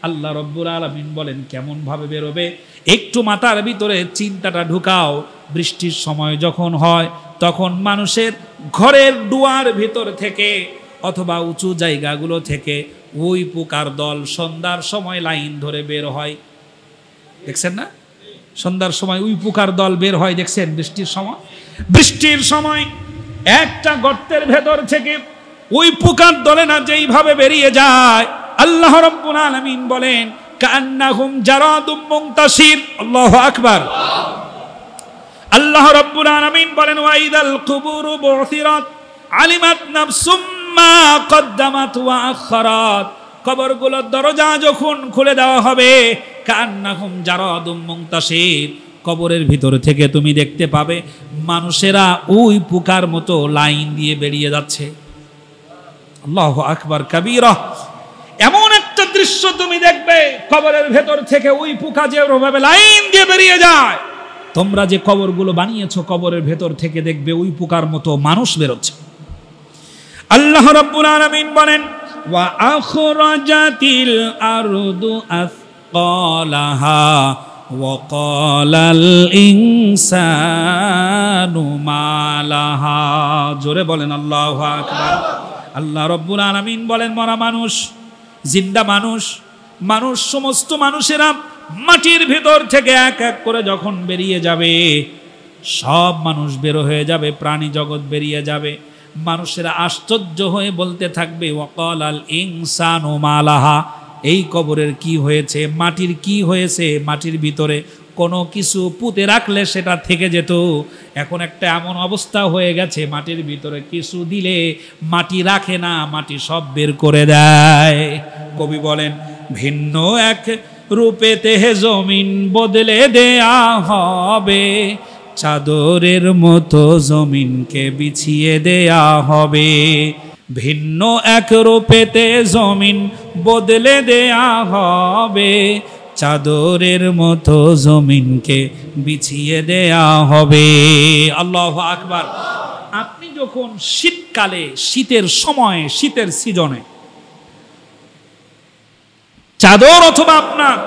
আল্লাহ রব্বুল আলমিন বলেন কেমনভাবে বেরোবে একটু মাথার ভিতরে চিন্তাটা ঢুকাও বৃষ্টির সময় যখন হয় তখন মানুষের ঘরের ডুয়ার ভিতর থেকে অথবা উঁচু জায়গাগুলো থেকে ওই পোকার দল সন্ধ্যার সময় লাইন ধরে বের হয় দেখছেন না সন্ধ্যার সময় ওই পোকার দল বের হয় দেখছেন বৃষ্টির সময় বৃষ্টির সময় একটা গর্তের ভেতর থেকে ওই পোকার দলে না যেইভাবে বেরিয়ে যায় আল্লাহ রব্বুল আলমিন বলেন কান্নাহুম জারাদুম মুনতাসির আল্লাহু আকবার আল্লাহ রব্বুল আলামিন বলেন ওয়াইদাল কুবুরু বুসিরাত আলিমাত নাফসুম মা কদ্দামাত ওয়া আখারাত কবরগুলোর দরজা যখন খুলে দেওয়া হবে কান্নাহুম জারাদুম মুনতাসির কবরের ভিতর থেকে তুমি দেখতে পাবে মানুষেরা ওই পোকার মতো লাইন দিয়ে বেরিয়ে যাচ্ছে আল্লাহ আকবর কবির এমন একটা দৃশ্য তুমি দেখবে কবরের ভেতর থেকে ওই পোকা যে ওভাবে লাইন দিয়ে বেরিয়ে যায় তোমরা যে কবরগুলো বানিয়েছ কবরের ভেতর থেকে দেখবে ওই পোকার মতো মানুষ বেরোচ্ছে আল্লাহ রব্বুল আলমিন বলেন ওয়া আখরাজাতিল আরদু আসকালাহা وقال الإنسان ما لها জোরে বলেন আল্লাহ আকবার আল্লাহ রব্বুল আলামিন বলেন মরা মানুষ জিন্দা মানুষ মানুষ সমস্ত মানুষেরা মাটির ভেতর থেকে এক এক করে যখন বেরিয়ে যাবে সব মানুষ বের হয়ে যাবে প্রাণী জগৎ বেরিয়ে যাবে মানুষেরা আশ্চর্য হয়ে বলতে থাকবে ওয়াকাল আল ইনসান ও মালাহা এই কবরের কি হয়েছে মাটির কি হয়েছে মাটির ভিতরে কোনো কিছু পুঁতে রাখলে সেটা থেকে যেত এখন একটা এমন অবস্থা হয়ে গেছে মাটির ভিতরে কিছু দিলে মাটি রাখে না মাটি সব বের করে দেয় কবি বলেন ভিন্ন এক রূপেতে জমিন বদলে দেয়া হবে চাদরের মতো জমিনকে বিছিয়ে দেয়া হবে ভিন্ন এক রূপেতে জমিন বদলে দেয়া হবে চাদরের মতো জমিনকে বিছিয়ে দেয়া হবে আল্লাহ আকবার আপনি যখন শীতকালে শীতের সময়ে শীতের সিজনে চাদর অথবা আপনার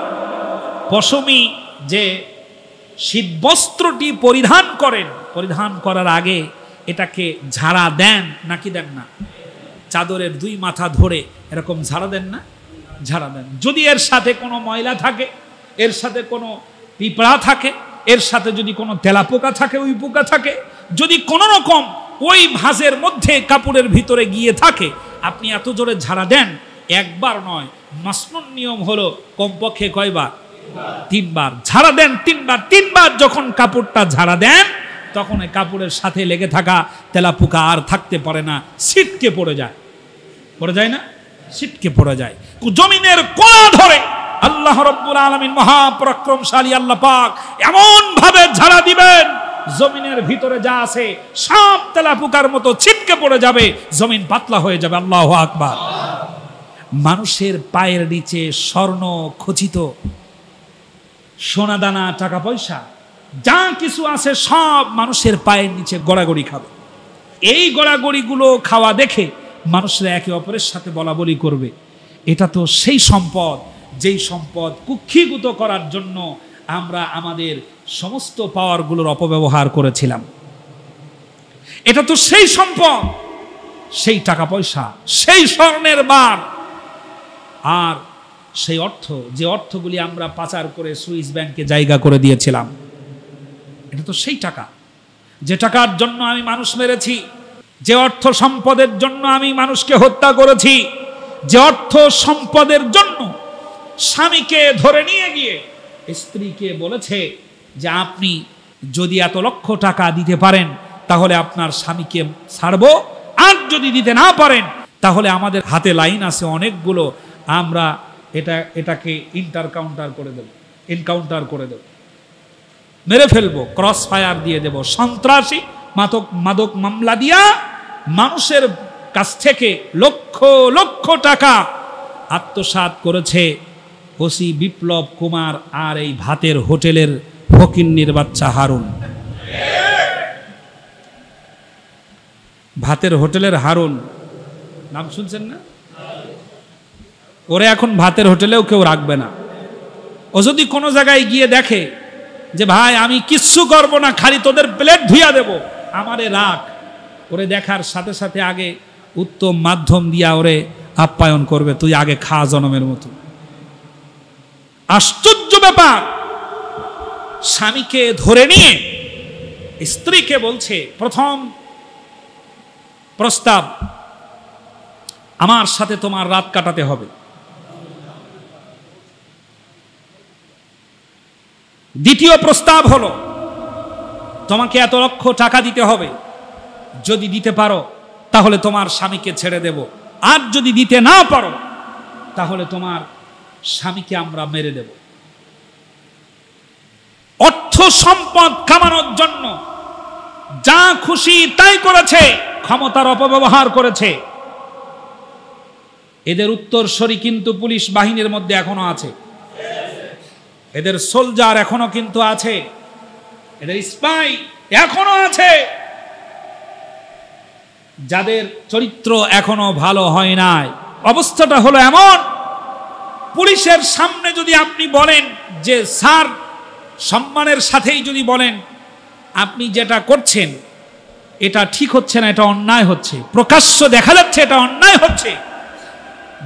পশমি যে শীতবস্ত্রটি পরিধান করেন পরিধান করার আগে এটাকে ঝাড়া দেন নাকি দেন না চাদরের দুই মাথা ধরে এরকম ঝাড়া দেন না ঝাড়া দেন যদি এর সাথে কোনো ময়লা থাকে এর সাথে কোনো পিঁপড়া থাকে এর সাথে যদি কোনো তেলা পোকা থাকে ওই পোকা থাকে যদি কোনো রকম ওই ভাঁজের মধ্যে কাপড়ের ভিতরে গিয়ে থাকে আপনি এত জোরে ঝাড়া দেন একবার নয় মাসনুন নিয়ম হলো কমপক্ষে কয়বার তিনবার ঝাড়া দেন তিনবার তিনবার যখন কাপড়টা ঝাড়া দেন তখন এই কাপড়ের সাথে লেগে থাকা তেলা পোকা আর থাকতে পারে না ছিটকে পড়ে যায় পড়ে যায় না ছিটকে পড়ে যায় জমিনের কোলা ধরে আল্লাহ রব্বুল আলমিন মহাপরাক্রমশালী আল্লাহ পাক এমন ভাবে ঝাড়া দিবেন জমিনের ভিতরে যা আছে সাপ তেলা পোকার মতো ছিটকে পড়ে যাবে জমিন পাতলা হয়ে যাবে আল্লাহ আকবার মানুষের পায়ের নিচে স্বর্ণ খচিত সোনাদানা টাকা পয়সা যা কিছু আছে সব মানুষের পায়ের নিচে গড়াগড়ি খাবে এই গড়াগড়িগুলো খাওয়া দেখে মানুষরা একে অপরের সাথে বলা বলি করবে এটা তো সেই সম্পদ যেই সম্পদ কুক্ষিগত করার জন্য আমরা আমাদের সমস্ত পাওয়ারগুলোর অপব্যবহার করেছিলাম এটা তো সেই সম্পদ সেই টাকা পয়সা সেই স্বর্ণের বার আর সেই অর্থ যে অর্থগুলি আমরা পাচার করে সুইস ব্যাংকে জায়গা করে দিয়েছিলাম এটা তো সেই টাকা যে টাকার জন্য আমি মানুষ মেরেছি যে অর্থ সম্পদের জন্য আমি মানুষকে হত্যা করেছি যে অর্থ সম্পদের জন্য স্বামীকে ধরে নিয়ে গিয়ে স্ত্রীকে বলেছে যে আপনি যদি এত লক্ষ টাকা দিতে পারেন তাহলে আপনার স্বামীকে ছাড়ব আর যদি দিতে না পারেন তাহলে আমাদের হাতে লাইন আছে অনেকগুলো আমরা এটা এটাকে ইন্টার কাউন্টার করে দেব এনকাউন্টার করে দেব মেরে ফেলবো ক্রস ফায়ার দিয়ে দেব সন্ত্রাসী মাদক মাদক মামলা দিয়া মানুষের কাছ থেকে লক্ষ লক্ষ টাকা আত্মসাত করেছে ওসি বিপ্লব কুমার আর এই ভাতের হোটেলের ফকিন্নির বাচ্চা হারুন ভাতের হোটেলের হারুন নাম শুনছেন না ওরে এখন ভাতের হোটেলেও কেউ রাখবে না ও যদি কোনো জায়গায় গিয়ে দেখে যে ভাই আমি কিচ্ছু করবো না খালি তোদের প্লেট ধুইয়া দেব আমারে রাখ ওরে দেখার সাথে সাথে আগে উত্তম মাধ্যম দিয়া ওরে আপ্যায়ন করবে তুই আগে খা জনমের মতো আশ্চর্য ব্যাপার স্বামীকে ধরে নিয়ে স্ত্রীকে বলছে প্রথম প্রস্তাব আমার সাথে তোমার রাত কাটাতে হবে দ্বিতীয় প্রস্তাব হলো তোমাকে এত লক্ষ টাকা দিতে হবে যদি দিতে পারো তাহলে তোমার স্বামীকে ছেড়ে দেব আর যদি দিতে না পারো তাহলে তোমার স্বামীকে আমরা মেরে দেব অর্থ সম্পদ কামানোর জন্য যা খুশি তাই করেছে ক্ষমতার অপব্যবহার করেছে এদের উত্তরসরি কিন্তু পুলিশ বাহিনীর মধ্যে এখনো আছে এদের সোলজার এখনো কিন্তু আছে এদের স্পাই এখনো আছে যাদের চরিত্র এখনো ভালো হয় নাই অবস্থাটা হলো এমন পুলিশের সামনে যদি আপনি বলেন যে স্যার সম্মানের সাথেই যদি বলেন আপনি যেটা করছেন এটা ঠিক হচ্ছে না এটা অন্যায় হচ্ছে প্রকাশ্য দেখা যাচ্ছে এটা অন্যায় হচ্ছে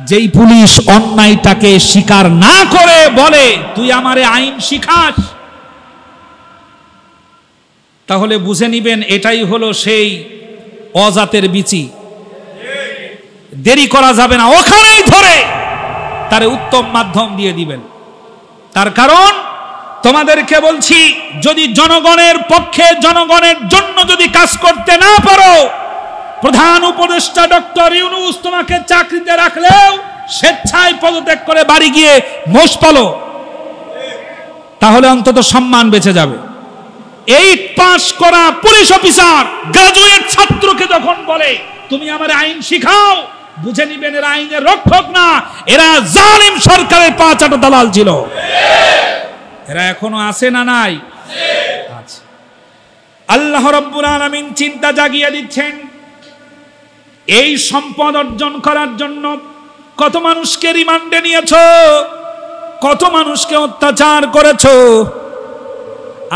যেই পুলিশ অন্যায়টাকে স্বীকার না করে বলে তুই আমারে আইন শিখাস তাহলে বুঝে নিবেন এটাই হলো সেই অজাতের বিচি দেরি করা যাবে না ওখানেই ধরে তার উত্তম মাধ্যম দিয়ে দিবেন তার কারণ তোমাদেরকে বলছি যদি জনগণের পক্ষে জনগণের জন্য যদি কাজ করতে না পারো প্রধান উপদেষ্টা ডক্টর ইউনুস তোমাকে চাকরিতে রাখলেও স্বেচ্ছায় পদত্যাগ করে বাড়ি গিয়ে মোষ পালো তাহলে অন্তত সম্মান বেঁচে যাবে এইট পাস করা পুলিশ অফিসার গ্রাজুয়েট ছাত্রকে যখন বলে তুমি আমার আইন শিখাও বুঝে নিবেন এরা আইনের রক্ষক না এরা জালিম সরকারের পাঁচ আটা দালাল ছিল এরা এখনো আছে না নাই আল্লাহ রব্বুল আলামিন চিন্তা জাগিয়ে দিচ্ছেন এই সম্পদ অর্জন করার জন্য কত মানুষকে রিমান্ডে নিয়েছ কত মানুষকে অত্যাচার করেছ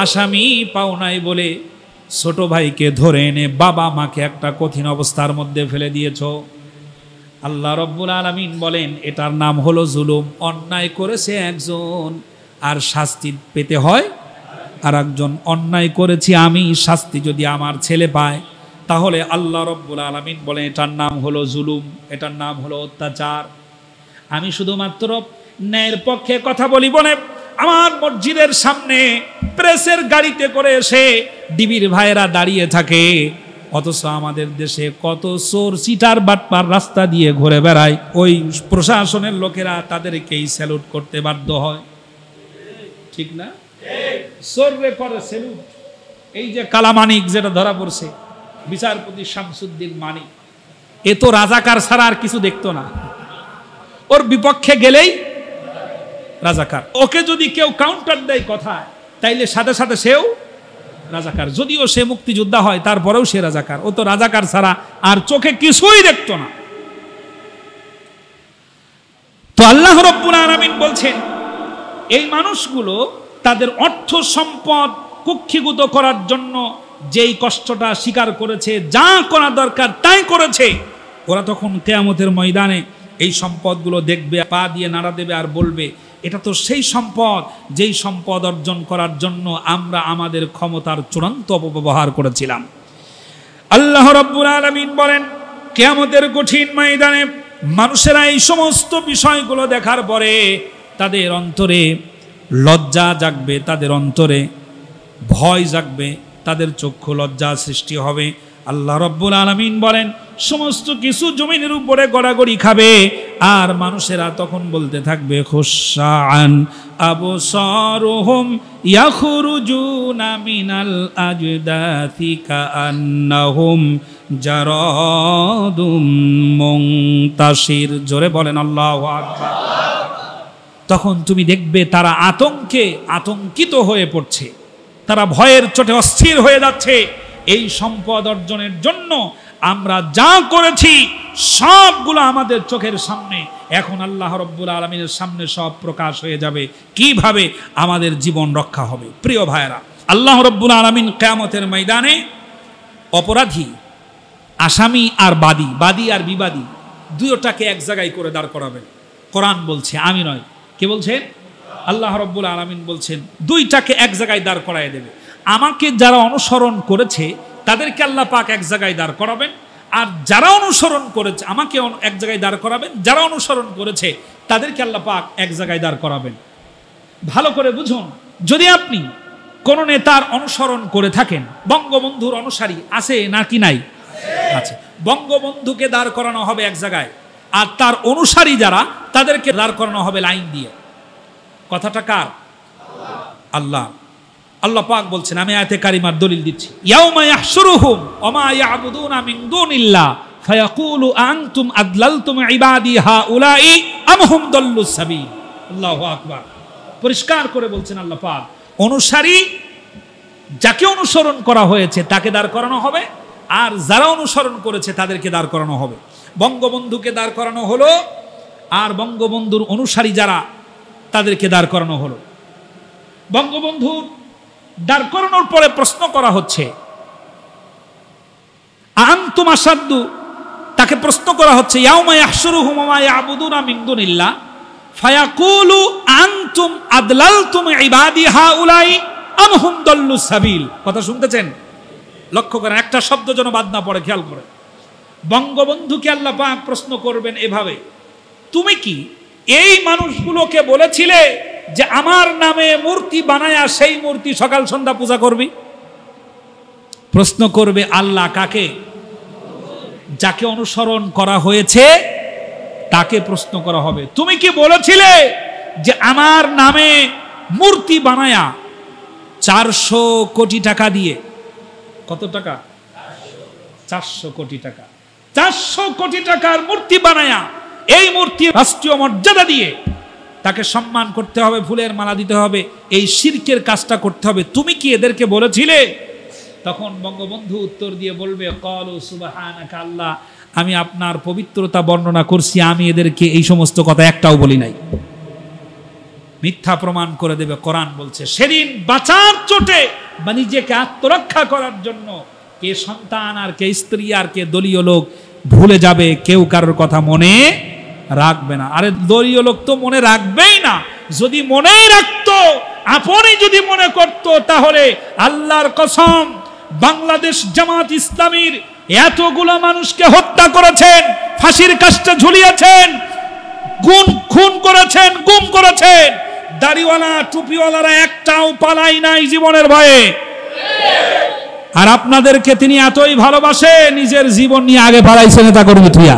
আসামি পাও নাই বলে ছোট ভাইকে ধরে এনে বাবা মাকে একটা কঠিন অবস্থার মধ্যে ফেলে দিয়েছ আল্লাহ রব্বুল আলমিন বলেন এটার নাম হলো জুলুম অন্যায় করেছে একজন আর শাস্তি পেতে হয় আর একজন অন্যায় করেছি আমি শাস্তি যদি আমার ছেলে পায় তাহলে আল্লাহ রব্বুল আলমিন বলে এটার নাম হলো জুলুম এটার নাম হলো অত্যাচার আমি শুধুমাত্র ন্যায়ের পক্ষে কথা বলি বলে আমার মসজিদের সামনে প্রেসের গাড়িতে করে এসে ডিবির ভাইয়েরা দাঁড়িয়ে থাকে অথচ আমাদের দেশে কত চোর চিটার বাটপার রাস্তা দিয়ে ঘুরে বেড়ায় ওই প্রশাসনের লোকেরা তাদেরকেই স্যালুট করতে বাধ্য হয় ঠিক না চোর করে স্যালুট এই যে কালামানিক যেটা ধরা পড়ছে বিচারপতি শামসুদ্দিন মানি এ তো রাজাকার ছাড়া আর কিছু দেখতো না ওর বিপক্ষে গেলেই রাজাকার ওকে যদি কেউ কাউন্টার দেয় কথায় তাইলে সাথে সাথে সেও রাজাকার যদিও সে মুক্তিযোদ্ধা হয় তারপরেও সে রাজাকার ও তো রাজাকার ছাড়া আর চোখে কিছুই দেখতো না তো আল্লাহ রব্বুল আরামিন বলছেন এই মানুষগুলো তাদের অর্থ সম্পদ কুক্ষিগত করার জন্য যেই কষ্টটা স্বীকার করেছে যা করা দরকার তাই করেছে ওরা তখন কেয়ামতের ময়দানে এই সম্পদগুলো দেখবে পা দিয়ে নাড়া দেবে আর বলবে এটা তো সেই সম্পদ যেই সম্পদ অর্জন করার জন্য আমরা আমাদের ক্ষমতার চূড়ান্ত অপব্যবহার করেছিলাম আল্লাহ রব্বুল আলমিন বলেন কেয়ামতের কঠিন ময়দানে মানুষেরা এই সমস্ত বিষয়গুলো দেখার পরে তাদের অন্তরে লজ্জা জাগবে তাদের অন্তরে ভয় জাগবে তাদের চক্ষু লজ্জা সৃষ্টি হবে আল্লাহ রব্বুল আলমিন বলেন সমস্ত কিছু জমিনের উপরে গড়াগড়ি খাবে আর মানুষেরা তখন বলতে থাকবে খোসান জোরে বলেন আল্লাহ তখন তুমি দেখবে তারা আতঙ্কে আতঙ্কিত হয়ে পড়ছে তারা ভয়ের চোটে অস্থির হয়ে যাচ্ছে এই সম্পদ অর্জনের জন্য আমরা যা করেছি সবগুলো আমাদের চোখের সামনে এখন আল্লাহ রব্বুল আলমিনের সামনে সব প্রকাশ হয়ে যাবে কিভাবে আমাদের জীবন রক্ষা হবে প্রিয় ভাইরা আল্লাহ রব্বুল আলমিন কেয়ামতের ময়দানে অপরাধী আসামি আর বাদী বাদী আর বিবাদী দুয়োটাকে এক জায়গায় করে দাঁড় করাবেন কোরআন বলছে আমি নয় কে বলছেন আল্লাহ রব্বুল আলমিন বলছেন দুইটাকে এক জায়গায় দাঁড় করাই দেবে আমাকে যারা অনুসরণ করেছে তাদেরকে আল্লাহ পাক এক জায়গায় দাঁড় করাবেন আর যারা অনুসরণ করেছে আমাকে এক জায়গায় দাঁড় করাবেন যারা অনুসরণ করেছে তাদেরকে আল্লাহ পাক এক জায়গায় দাঁড় করাবেন ভালো করে বুঝুন যদি আপনি কোনো নেতার অনুসরণ করে থাকেন বঙ্গবন্ধুর অনুসারী আছে নাকি নাই আছে বঙ্গবন্ধুকে দাঁড় করানো হবে এক জায়গায় আর তার অনুসারী যারা তাদেরকে দাঁড় করানো হবে লাইন দিয়ে কথাটা কার আল্লাহ আল্লাহ পাক বলছেন আমি আয়তে কারিমার দলিল দিচ্ছি আনতুম আম পরিষ্কার করে বলছেন আল্লাহ পাক অনুসারী যাকে অনুসরণ করা হয়েছে তাকে দাঁড় করানো হবে আর যারা অনুসরণ করেছে তাদেরকে দাঁড় করানো হবে বঙ্গবন্ধুকে দাঁড় করানো হলো আর বঙ্গবন্ধুর অনুসারী যারা তাদেরকে দাঁড় করানো হলো বঙ্গবন্ধুর দাঁড় করানোর পরে প্রশ্ন করা হচ্ছে আন্তুম আসাদ্দু তাকে প্রশ্ন করা হচ্ছে ফায়াকুলু আনতুম আদলালতুম ইবাদি হাউলাই সাবিল কথা শুনতেছেন লক্ষ্য করেন একটা শব্দ যেন বাদ না পড়ে খেয়াল করে বঙ্গবন্ধুকে আল্লাহ পাক প্রশ্ন করবেন এভাবে তুমি কি এই মানুষগুলোকে বলেছিলে যে আমার নামে মূর্তি বানায়া সেই মূর্তি সকাল সন্ধ্যা পূজা করবি প্রশ্ন করবে আল্লাহ কাকে যাকে অনুসরণ করা হয়েছে তাকে প্রশ্ন করা হবে তুমি কি বলেছিলে যে আমার নামে মূর্তি বানায়া চারশো কোটি টাকা দিয়ে কত টাকা চারশো কোটি টাকা চারশো কোটি টাকার মূর্তি বানায়া এই মূর্তি রাষ্ট্রীয় মর্যাদা দিয়ে তাকে সম্মান করতে হবে ফুলের মালা দিতে হবে এই শির্কের কাজটা করতে হবে তুমি কি এদেরকে বলেছিলে তখন বঙ্গবন্ধু উত্তর দিয়ে বলবে কল সুবাহানাক আল্লাহ আমি আপনার পবিত্রতা বর্ণনা করছি আমি এদেরকে এই সমস্ত কথা একটাও বলি নাই মিথ্যা প্রমাণ করে দেবে কোরআন বলছে সেদিন বাঁচার চোটে বা নিজেকে আত্মরক্ষা করার জন্য কে সন্তান আর কে স্ত্রী আর কে দলীয় লোক ভুলে যাবে কেউ কারোর কথা মনে রাখবে না আরে দলীয় লোক তো মনে রাখবেই না যদি মনেই রাখতো আপনি যদি মনে করত তাহলে আল্লাহর কসম বাংলাদেশ জামাত ইসলামীর এতগুলো মানুষকে হত্যা করেছেন ফাঁসির কাজটা ঝুলিয়েছেন গুন খুন করেছেন গুম করেছেন দাড়িওয়ালা টুপিওয়ালারা একটাও পালাই নাই জীবনের ভয়ে আর আপনাদেরকে তিনি এতই ভালোবাসে নিজের জীবন নিয়ে আগে পালাইছেন এটা কর্মী তুইয়া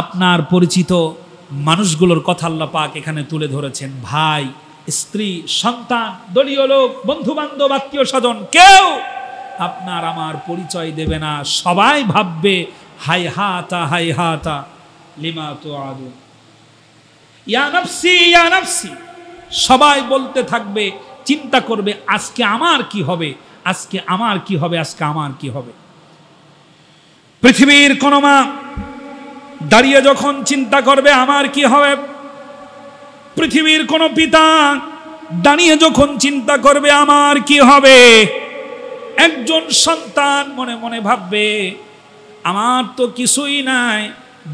আপনার পরিচিত মানুষগুলোর কথা আল্লাহ পাক এখানে তুলে ধরেছেন ভাই স্ত্রী সন্তান দলীয় লোক বন্ধু বান্ধব আত্মীয় স্বজন কেউ আপনার আমার পরিচয় দেবে না সবাই ভাববে হাই হাতা হাই হাতা লিমা তো আদু ইয়ানফসি সবাই বলতে থাকবে চিন্তা করবে আজকে আমার কি হবে আজকে আমার কি হবে আজকে আমার কি হবে পৃথিবীর কোনো মা দাঁড়িয়ে যখন চিন্তা করবে আমার কি হবে পৃথিবীর কোনো পিতা দাঁড়িয়ে যখন চিন্তা করবে আমার কি হবে একজন সন্তান মনে মনে ভাববে আমার তো কিছুই নাই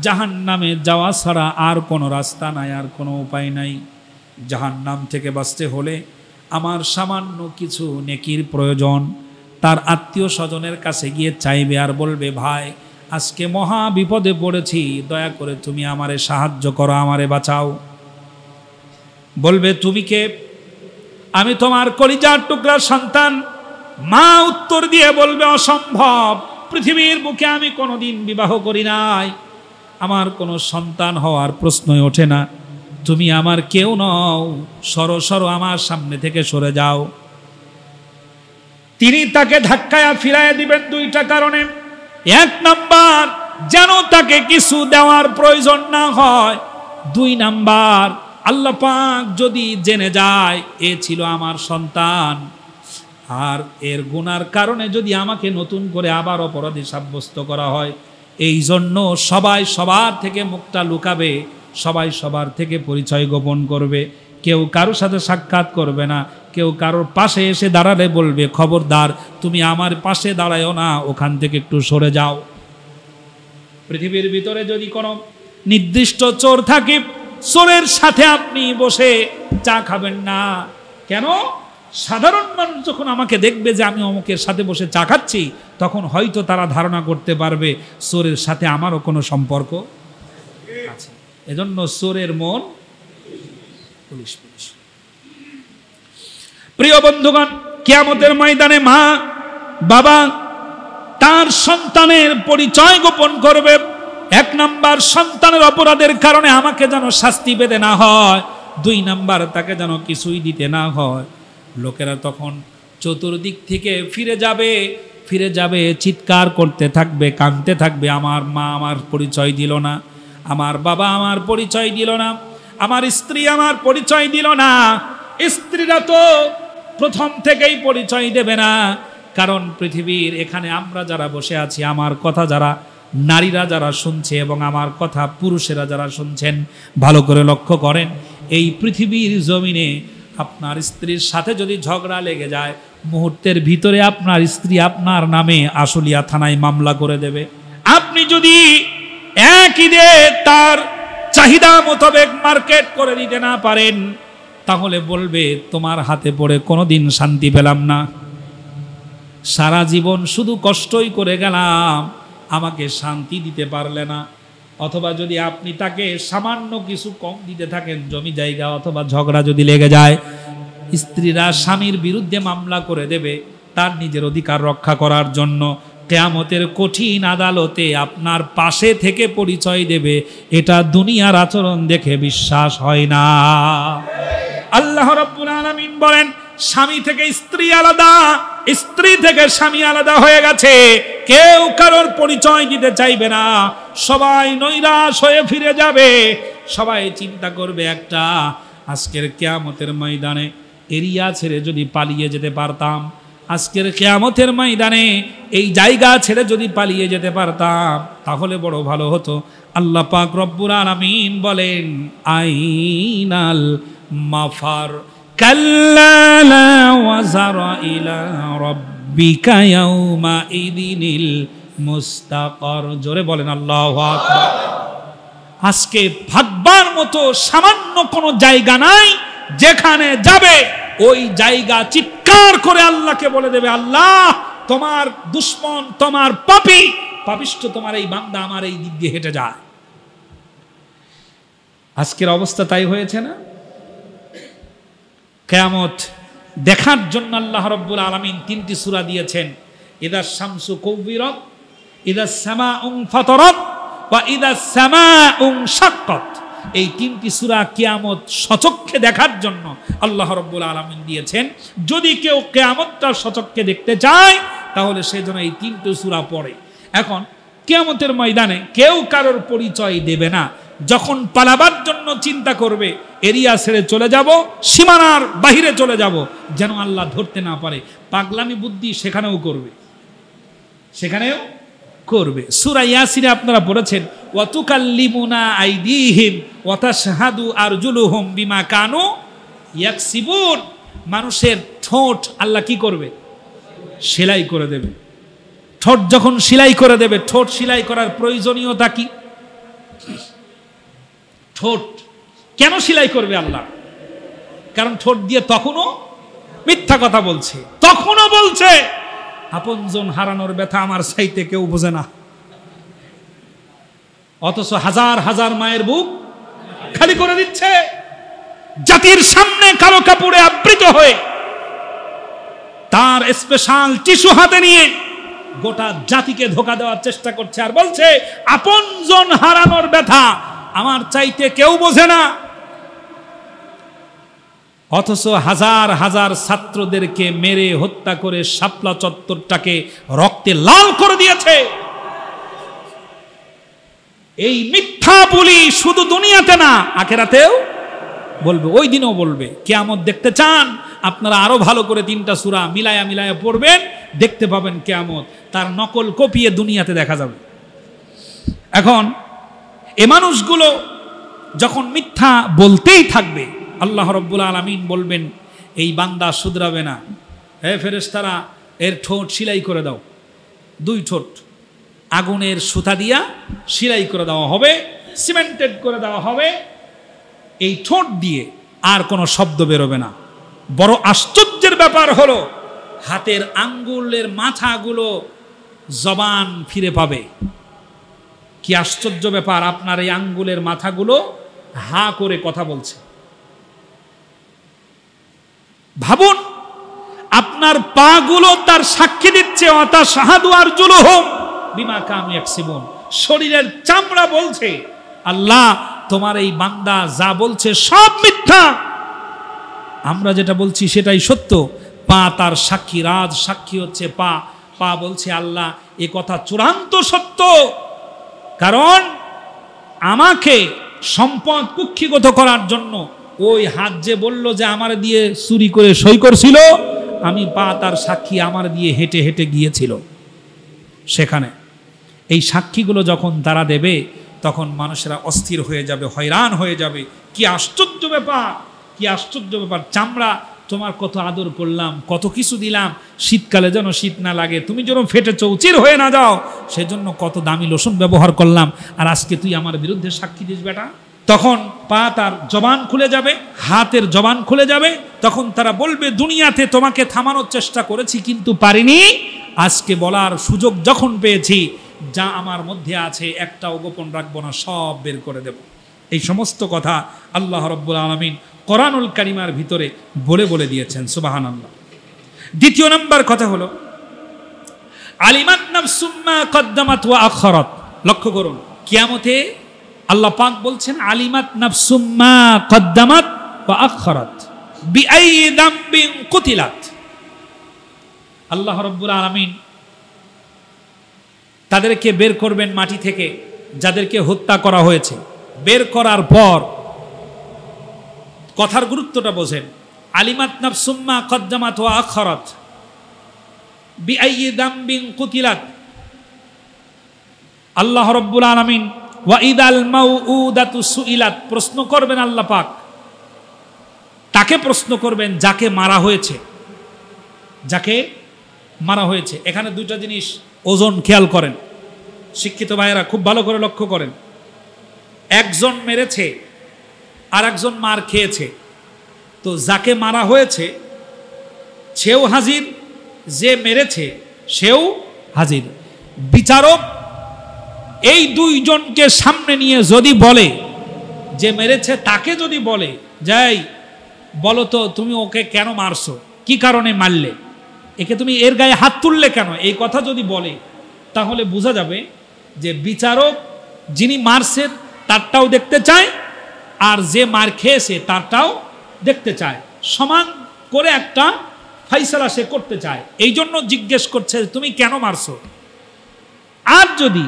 জাহান নামে যাওয়া ছাড়া আর কোনো রাস্তা নাই আর কোনো উপায় নাই জাহান নাম থেকে বাঁচতে হলে আমার সামান্য কিছু নেকির প্রয়োজন তার আত্মীয় স্বজনের কাছে গিয়ে চাইবে আর বলবে ভাই আজকে মহা বিপদে পড়েছি দয়া করে তুমি আমারে সাহায্য করো আমারে বাঁচাও বলবে তুমি কে আমি তোমার কলিজার টুকরার সন্তান মা উত্তর দিয়ে বলবে অসম্ভব পৃথিবীর বুকে আমি কোনোদিন বিবাহ করি নাই আমার কোনো সন্তান হওয়ার প্রশ্নই ওঠে না তুমি আমার কেউ নও সরো সরো আমার সামনে থেকে সরে যাও তিনি তাকে ধাক্কায় ফিরাইয়া দিবেন দুইটা কারণে এক নাম্বার যেন তাকে কিছু দেওয়ার প্রয়োজন না হয় দুই নাম্বার আল্লাহ পাক যদি জেনে যায় এ ছিল আমার সন্তান আর এর গুনার কারণে যদি আমাকে নতুন করে আবার অপরাধী সাব্যস্ত করা হয় এই জন্য সবাই সবার থেকে মুখটা লুকাবে সবাই সবার থেকে পরিচয় গোপন করবে কেউ কারো সাথে সাক্ষাৎ করবে না কেউ কারোর পাশে এসে দাঁড়ালে বলবে খবরদার তুমি আমার পাশে দাঁড়ায়ও না ওখান থেকে একটু সরে যাও পৃথিবীর ভিতরে যদি কোনো নির্দিষ্ট চোর থাকে চোরের সাথে আপনি বসে চা খাবেন না কেন সাধারণ মানুষ যখন আমাকে দেখবে যে আমি অমুকের সাথে বসে চা খাচ্ছি তখন হয়তো তারা ধারণা করতে পারবে চোরের সাথে আমারও কোনো সম্পর্ক আছে এজন্য চোরের মন পুলিশ পুলিশ প্রিয় বন্ধুগণ কিয়ামতের ময়দানে মা বাবা তার সন্তানের পরিচয় গোপন করবে এক নাম্বার সন্তানের অপরাধের কারণে আমাকে যেন শাস্তি পেতে না হয় দুই নাম্বার তাকে যেন কিছুই দিতে না হয় লোকেরা তখন চতুর্দিক থেকে ফিরে যাবে ফিরে যাবে চিৎকার করতে থাকবে কাঁদতে থাকবে আমার মা আমার পরিচয় দিল না আমার বাবা আমার পরিচয় দিল না আমার স্ত্রী আমার পরিচয় দিল না স্ত্রীরা তো প্রথম থেকেই পরিচয় দেবে না কারণ পৃথিবীর এখানে আমরা যারা বসে আছি আমার কথা যারা নারীরা যারা শুনছে এবং আমার কথা পুরুষেরা যারা শুনছেন ভালো করে লক্ষ্য করেন এই পৃথিবীর জমিনে আপনার স্ত্রীর সাথে যদি ঝগড়া লেগে যায় মুহূর্তের ভিতরে আপনার স্ত্রী আপনার নামে আশুলিয়া থানায় মামলা করে দেবে আপনি যদি এক ঈদে তার চাহিদা মোতাবেক মার্কেট করে দিতে না পারেন তাহলে বলবে তোমার হাতে পড়ে কোনো দিন শান্তি পেলাম না সারা জীবন শুধু কষ্টই করে গেলাম আমাকে শান্তি দিতে পারলে না অথবা যদি আপনি তাকে সামান্য কিছু কম দিতে থাকেন জমি জায়গা অথবা ঝগড়া যদি লেগে যায় স্ত্রীরা স্বামীর বিরুদ্ধে মামলা করে দেবে তার নিজের অধিকার রক্ষা করার জন্য কেয়ামতের কঠিন আদালতে আপনার পাশে থেকে পরিচয় দেবে এটা দুনিয়ার আচরণ দেখে বিশ্বাস হয় না আল্লাহ রব্বুল আলামিন বলেন স্বামী থেকে স্ত্রী আলাদা স্ত্রী থেকে স্বামী আলাদা হয়ে গেছে কেউ কারোর পরিচয় দিতে চাইবে না সবাই নৈরাশ হয়ে ফিরে যাবে সবাই চিন্তা করবে একটা আজকের কেয়ামতের ময়দানে এরিয়া ছেড়ে যদি পালিয়ে যেতে পারতাম আজকের কেয়ামতের ময়দানে এই জায়গা ছেড়ে যদি পালিয়ে যেতে পারতাম তাহলে বড় ভালো হতো আল্লাহ পাক রব্বুর আলামিন বলেন আইনাল মাফার জোরে বলেন আল্লাহ আজকে ভাববার মতো সামান্য কোনো জায়গা নাই যেখানে যাবে ওই জায়গা চিৎকার করে আল্লাহকে বলে দেবে আল্লাহ তোমার দুশ্মন তোমার পাপি পাপিষ্ট তোমার এই বান্দা আমার এই দিক দিয়ে হেঁটে যায় আজকের অবস্থা তাই হয়েছে না কেয়ামত দেখার জন্য আল্লাহ রব্বুল আলমিন তিনটি সুরা দিয়েছেন ইদা শামসু কৌবিরত ইদা শ্যামা উং ফতরত বা ইদা শ্যামা উং সাক্ষত এই তিনটি সুরা কেয়ামত সচক্ষে দেখার জন্য আল্লাহ রব্বুল আলমিন দিয়েছেন যদি কেউ কেয়ামতটা সচক্ষে দেখতে চায় তাহলে সে যেন এই তিনটি সুরা পড়ে এখন কেয়ামতের ময়দানে কেউ কারোর পরিচয় দেবে না যখন পালাবার জন্য চিন্তা করবে এরিয়া ছেড়ে চলে যাব সীমানার বাহিরে চলে যাব যেন আল্লাহ ধরতে না পারে পাগলামি বুদ্ধি সেখানেও করবে সেখানেও করবে সুরা ইয়াসিনে আপনারা পড়েছেন ওয়াতুকাল্লিমুনা আইদিহিম ওয়াতাশহাদু আরজুলুহুম বিমা কানু ইয়াকসিবুন মানুষের ঠোঁট আল্লাহ কি করবে সেলাই করে দেবে ঠোঁট যখন সেলাই করে দেবে ঠোঁট সেলাই করার প্রয়োজনীয়তা কি ঠোঁট কেন সেলাই করবে আল্লাহ কারণ ঠোঁট দিয়ে তখনও মিথ্যা কথা বলছে তখনও বলছে আপনজন হারানোর ব্যথা আমার সাইতে কেউ বোঝে না অথচ হাজার হাজার মায়ের বুক খালি করে দিচ্ছে জাতির সামনে কালো কাপড়ে আবৃত হয়ে তার স্পেশাল টিসু হাতে নিয়ে গোটা জাতিকে ধোকা দেওয়ার চেষ্টা করছে আর বলছে আপনজন হারানোর ব্যথা আমার চাইতে কেউ বোঝে না অথচ হাজার হাজার ছাত্রদেরকে মেরে হত্যা করে শাপলা চত্বরটাকে রক্তে লাল করে দিয়েছে এই মিথ্যা বলি শুধু দুনিয়াতে না আখেরাতেও বলবে ওই দিনও বলবে কেয়ামত দেখতে চান আপনারা আরো ভালো করে তিনটা সুরা মিলায়া মিলায়া পড়বেন দেখতে পাবেন কেয়ামত তার নকল কপিয়ে দুনিয়াতে দেখা যাবে এখন এ মানুষগুলো যখন মিথ্যা বলতেই থাকবে আল্লাহ রব্বুল আলমিন বলবেন এই বান্দা শুধরাবে না হে ফেরেস্তারা এর ঠোঁট সিলাই করে দাও দুই ঠোঁট আগুনের সুতা দিয়া সিলাই করে দেওয়া হবে সিমেন্টেড করে দেওয়া হবে এই ঠোঁট দিয়ে আর কোনো শব্দ বেরোবে না বড় আশ্চর্যের ব্যাপার হলো হাতের আঙ্গুলের মাথাগুলো জবান ফিরে পাবে কি আশ্চর্য ব্যাপার আপনার এই আঙ্গুলের মাথাগুলো হা করে কথা বলছে ভাবুন আপনার পাগুলো তার সাক্ষী দিচ্ছে অতা সাহাদু আর জুলুহম বিমা কামি শরীরের চামড়া বলছে আল্লাহ তোমার এই বান্দা যা বলছে সব মিথ্যা আমরা যেটা বলছি সেটাই সত্য পা তার সাক্ষী রাজ সাক্ষী হচ্ছে পা পা বলছে আল্লাহ এ কথা চূড়ান্ত সত্য কারণ আমাকে সম্পদ কুক্ষিগত করার জন্য ওই হাত যে বলল যে আমার দিয়ে চুরি করে সই করছিল আমি পা তার সাক্ষী আমার দিয়ে হেঁটে হেঁটে গিয়েছিল সেখানে এই সাক্ষীগুলো যখন তারা দেবে তখন মানুষেরা অস্থির হয়ে যাবে হয়রান হয়ে যাবে কি আশ্চর্য ব্যাপার কি আশ্চর্য ব্যাপার চামড়া তোমার কত আদর করলাম কত কিছু দিলাম শীতকালে যেন শীত না লাগে তুমি যেন ফেটে চৌচির হয়ে না যাও সেজন্য কত দামি লোশন ব্যবহার করলাম আর আজকে তুই আমার বিরুদ্ধে সাক্ষী দিস বেটা তখন পা তার জবান খুলে যাবে হাতের জবান খুলে যাবে তখন তারা বলবে দুনিয়াতে তোমাকে থামানোর চেষ্টা করেছি কিন্তু পারিনি আজকে বলার সুযোগ যখন পেয়েছি যা আমার মধ্যে আছে একটাও গোপন রাখবো না সব বের করে দেব এই সমস্ত কথা আল্লাহ রব্বুল আলমিন করানুল কারিমার ভিতরে বলে বলে দিয়েছেন সুবাহান আল্লাহ দ্বিতীয় নম্বর কথা হলো আলিমাত নাফসুম্মা কদ্দামাত ও আখরাত লক্ষ্য করুন কিয়ামতে আল্লাহ পাক বলছেন আলিমাত নাফসুম্মা কদ্দামাত ওয়া আখরাত বিআই দাম্বিন কুতিলাত আল্লাহ রব্বুল আলামিন তাদেরকে বের করবেন মাটি থেকে যাদেরকে হত্যা করা হয়েছে বের করার পর কথার গুরুত্বটা বোঝেন আলিমাত নাফসুম্মা কদ্দামাত ওয়া আখরত বিআইয়ি দামবিন কুতিলাত আল্লাহ রাব্বুল আলামিন ওয়া ইদাল মাউউদাতু সুইলাত প্রশ্ন করবেন আল্লাহ পাক তাকে প্রশ্ন করবেন যাকে মারা হয়েছে যাকে মারা হয়েছে এখানে দুইটা জিনিস ওজন খেয়াল করেন শিক্ষিত ভাইয়েরা খুব ভালো করে লক্ষ্য করেন একজন মেরেছে আর একজন মার খেয়েছে তো যাকে মারা হয়েছে সেও হাজির যে মেরেছে সেও হাজির বিচারক এই দুইজনকে সামনে নিয়ে যদি বলে যে মেরেছে তাকে যদি বলে যাই বলো তো তুমি ওকে কেন মারছো কি কারণে মারলে একে তুমি এর গায়ে হাত তুললে কেন এই কথা যদি বলে তাহলে বোঝা যাবে যে বিচারক যিনি মারছেন তারটাও দেখতে চায় আর যে মার খেয়েছে তারটাও দেখতে চায় সমান করে একটা ফাইসলা সে করতে চায় এই জন্য জিজ্ঞেস করছে তুমি কেন মারছো আর যদি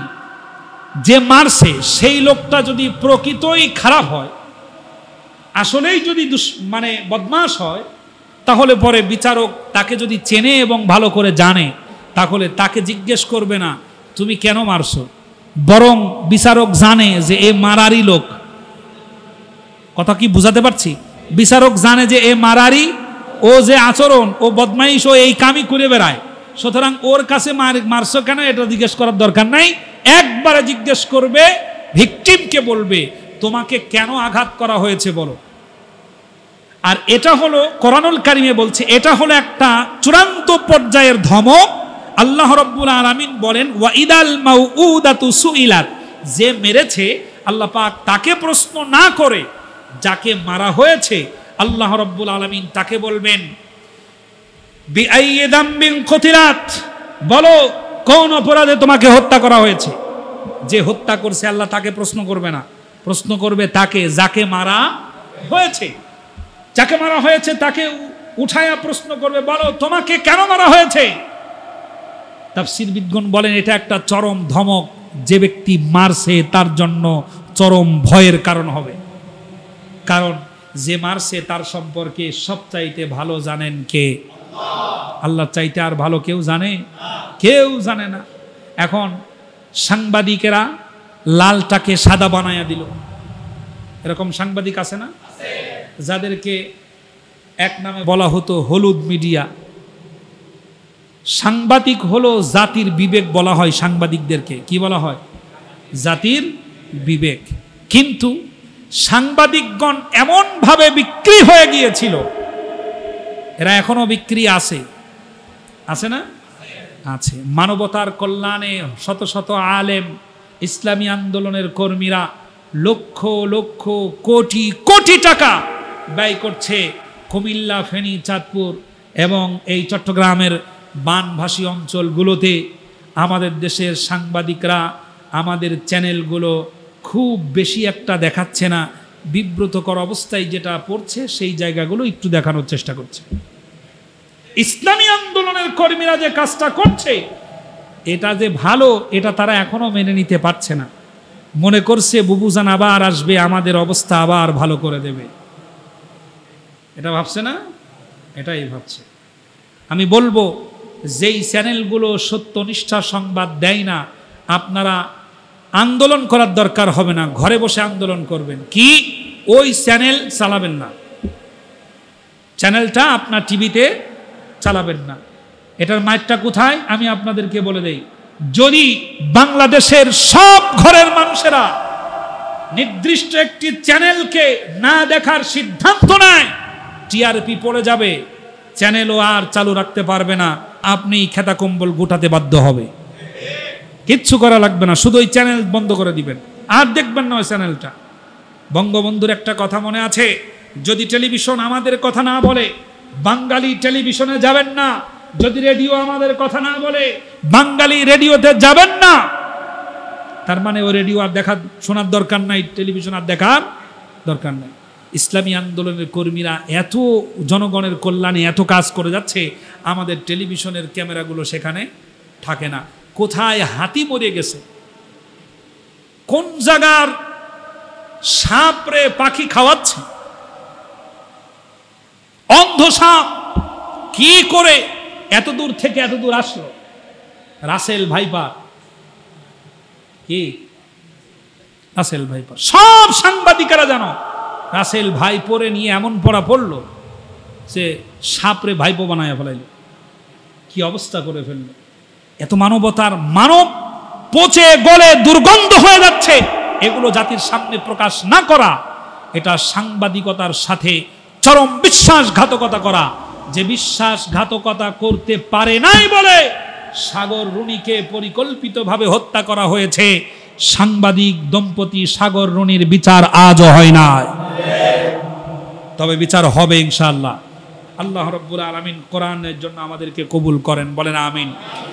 যে মারছে সেই লোকটা যদি প্রকৃতই খারাপ হয় আসলেই যদি মানে বদমাস হয় তাহলে পরে বিচারক তাকে যদি চেনে এবং ভালো করে জানে তাহলে তাকে জিজ্ঞেস করবে না তুমি কেন মারছো বরং বিচারক জানে যে এ মারারই লোক কথা কি বুঝাতে পারছি বিচারক জানে যে এ মারারি ও যে আচরণ ও বদমাইশ ও এই কামই করে বেড়ায় সুতরাং ওর কাছে মারছ কেন এটা জিজ্ঞেস করার দরকার নাই একবারে জিজ্ঞেস করবে ভিকটিমকে বলবে তোমাকে কেন আঘাত করা হয়েছে বলো আর এটা হলো করানুল কারিমে বলছে এটা হলো একটা চূড়ান্ত পর্যায়ের ধমক আল্লাহ রব্বুল আলমিন বলেন ওয়াইদাল মাউ উদাতু সুইলাত যে মেরেছে আল্লাহ পাক তাকে প্রশ্ন না করে যাকে মারা হয়েছে আল্লাহ রব্বুল আলমিন তাকে বলবেন বলো কোন অপরাধে তোমাকে হত্যা করা হয়েছে যে হত্যা করছে আল্লাহ তাকে প্রশ্ন করবে না প্রশ্ন করবে তাকে যাকে মারা হয়েছে যাকে মারা হয়েছে তাকে উঠায়া প্রশ্ন করবে বলো তোমাকে কেন মারা হয়েছে তাফসির বিজ্ঞান বলেন এটা একটা চরম ধমক যে ব্যক্তি মারছে তার জন্য চরম ভয়ের কারণ হবে কারণ যে মারছে তার সম্পর্কে সবচাইতে ভালো জানেন কে আল্লাহ চাইতে আর ভালো কেউ জানে কেউ জানে না এখন সাংবাদিকেরা লালটাকে সাদা বানাইয়া দিল এরকম সাংবাদিক আছে না যাদেরকে এক নামে বলা হতো হলুদ মিডিয়া সাংবাদিক হলো জাতির বিবেক বলা হয় সাংবাদিকদেরকে কি বলা হয় জাতির বিবেক কিন্তু সাংবাদিকগণ এমনভাবে বিক্রি হয়ে গিয়েছিল এরা এখনও বিক্রি আছে আছে না আছে মানবতার কল্যাণে শত শত আলেম ইসলামী আন্দোলনের কর্মীরা লক্ষ লক্ষ কোটি কোটি টাকা ব্যয় করছে কুমিল্লা ফেনী চাঁদপুর এবং এই চট্টগ্রামের বানভাসী অঞ্চলগুলোতে আমাদের দেশের সাংবাদিকরা আমাদের চ্যানেলগুলো খুব বেশি একটা দেখাচ্ছে না বিব্রতকর অবস্থায় যেটা পড়ছে সেই জায়গাগুলো একটু দেখানোর চেষ্টা করছে ইসলামী আন্দোলনের কর্মীরা যে কাজটা করছে এটা যে ভালো এটা তারা এখনও মেনে নিতে পারছে না মনে করছে বুবুজান আবার আসবে আমাদের অবস্থা আবার ভালো করে দেবে এটা ভাবছে না এটাই ভাবছে আমি বলবো যেই চ্যানেলগুলো সত্যনিষ্ঠা সংবাদ দেয় না আপনারা আন্দোলন করার দরকার হবে না ঘরে বসে আন্দোলন করবেন কি ওই চ্যানেল চালাবেন না চ্যানেলটা আপনার টিভিতে চালাবেন না এটার মাইটটা কোথায় আমি আপনাদেরকে বলে দেই যদি বাংলাদেশের সব ঘরের মানুষেরা নির্দিষ্ট একটি চ্যানেলকে না দেখার সিদ্ধান্ত নেয় টিআরপি পড়ে যাবে চ্যানেলও আর চালু রাখতে পারবে না আপনি খেতা কম্বল গোটাতে বাধ্য হবে কিচ্ছু করা লাগবে না শুধু ওই চ্যানেল বন্ধ করে দিবেন আর দেখবেন না ওই চ্যানেলটা বঙ্গবন্ধুর একটা কথা মনে আছে যদি টেলিভিশন আমাদের কথা না বলে বাঙালি টেলিভিশনে যাবেন না যদি রেডিও আমাদের কথা না বলে বাঙালি রেডিওতে যাবেন না তার মানে ও রেডিও আর দেখা শোনার দরকার নাই টেলিভিশন আর দেখার দরকার নাই ইসলামী আন্দোলনের কর্মীরা এত জনগণের কল্যাণে এত কাজ করে যাচ্ছে আমাদের টেলিভিশনের ক্যামেরাগুলো সেখানে থাকে না কোথায় হাতি মরে গেছে কোন জায়গার সাপরে পাখি খাওয়াচ্ছে অন্ধ সাপ কি করে এত দূর থেকে এত দূর আসলো রাসেল ভাইপা কি রাসেল ভাইপা সব সাংবাদিকেরা জানো রাসেল ভাই পরে নিয়ে এমন পড়া পড়লো যে সাপরে ভাইপো বানায় ফেলাইল কি অবস্থা করে ফেললো এত মানবতার মানব পচে গলে দুর্গন্ধ হয়ে যাচ্ছে এগুলো জাতির সামনে প্রকাশ না করা এটা সাংবাদিকতার সাথে চরম বিশ্বাসঘাতকতা করা যে বিশ্বাসঘাতকতা করতে পারে নাই বলে সাগর রুনিকে পরিকল্পিতভাবে হত্যা করা হয়েছে সাংবাদিক দম্পতি সাগর রুনির বিচার আজও হয় নাই তবে বিচার হবে ইনশাআল্লাহ আল্লাহ রব্বুল আলমিন কোরআনের জন্য আমাদেরকে কবুল করেন বলেন আমিন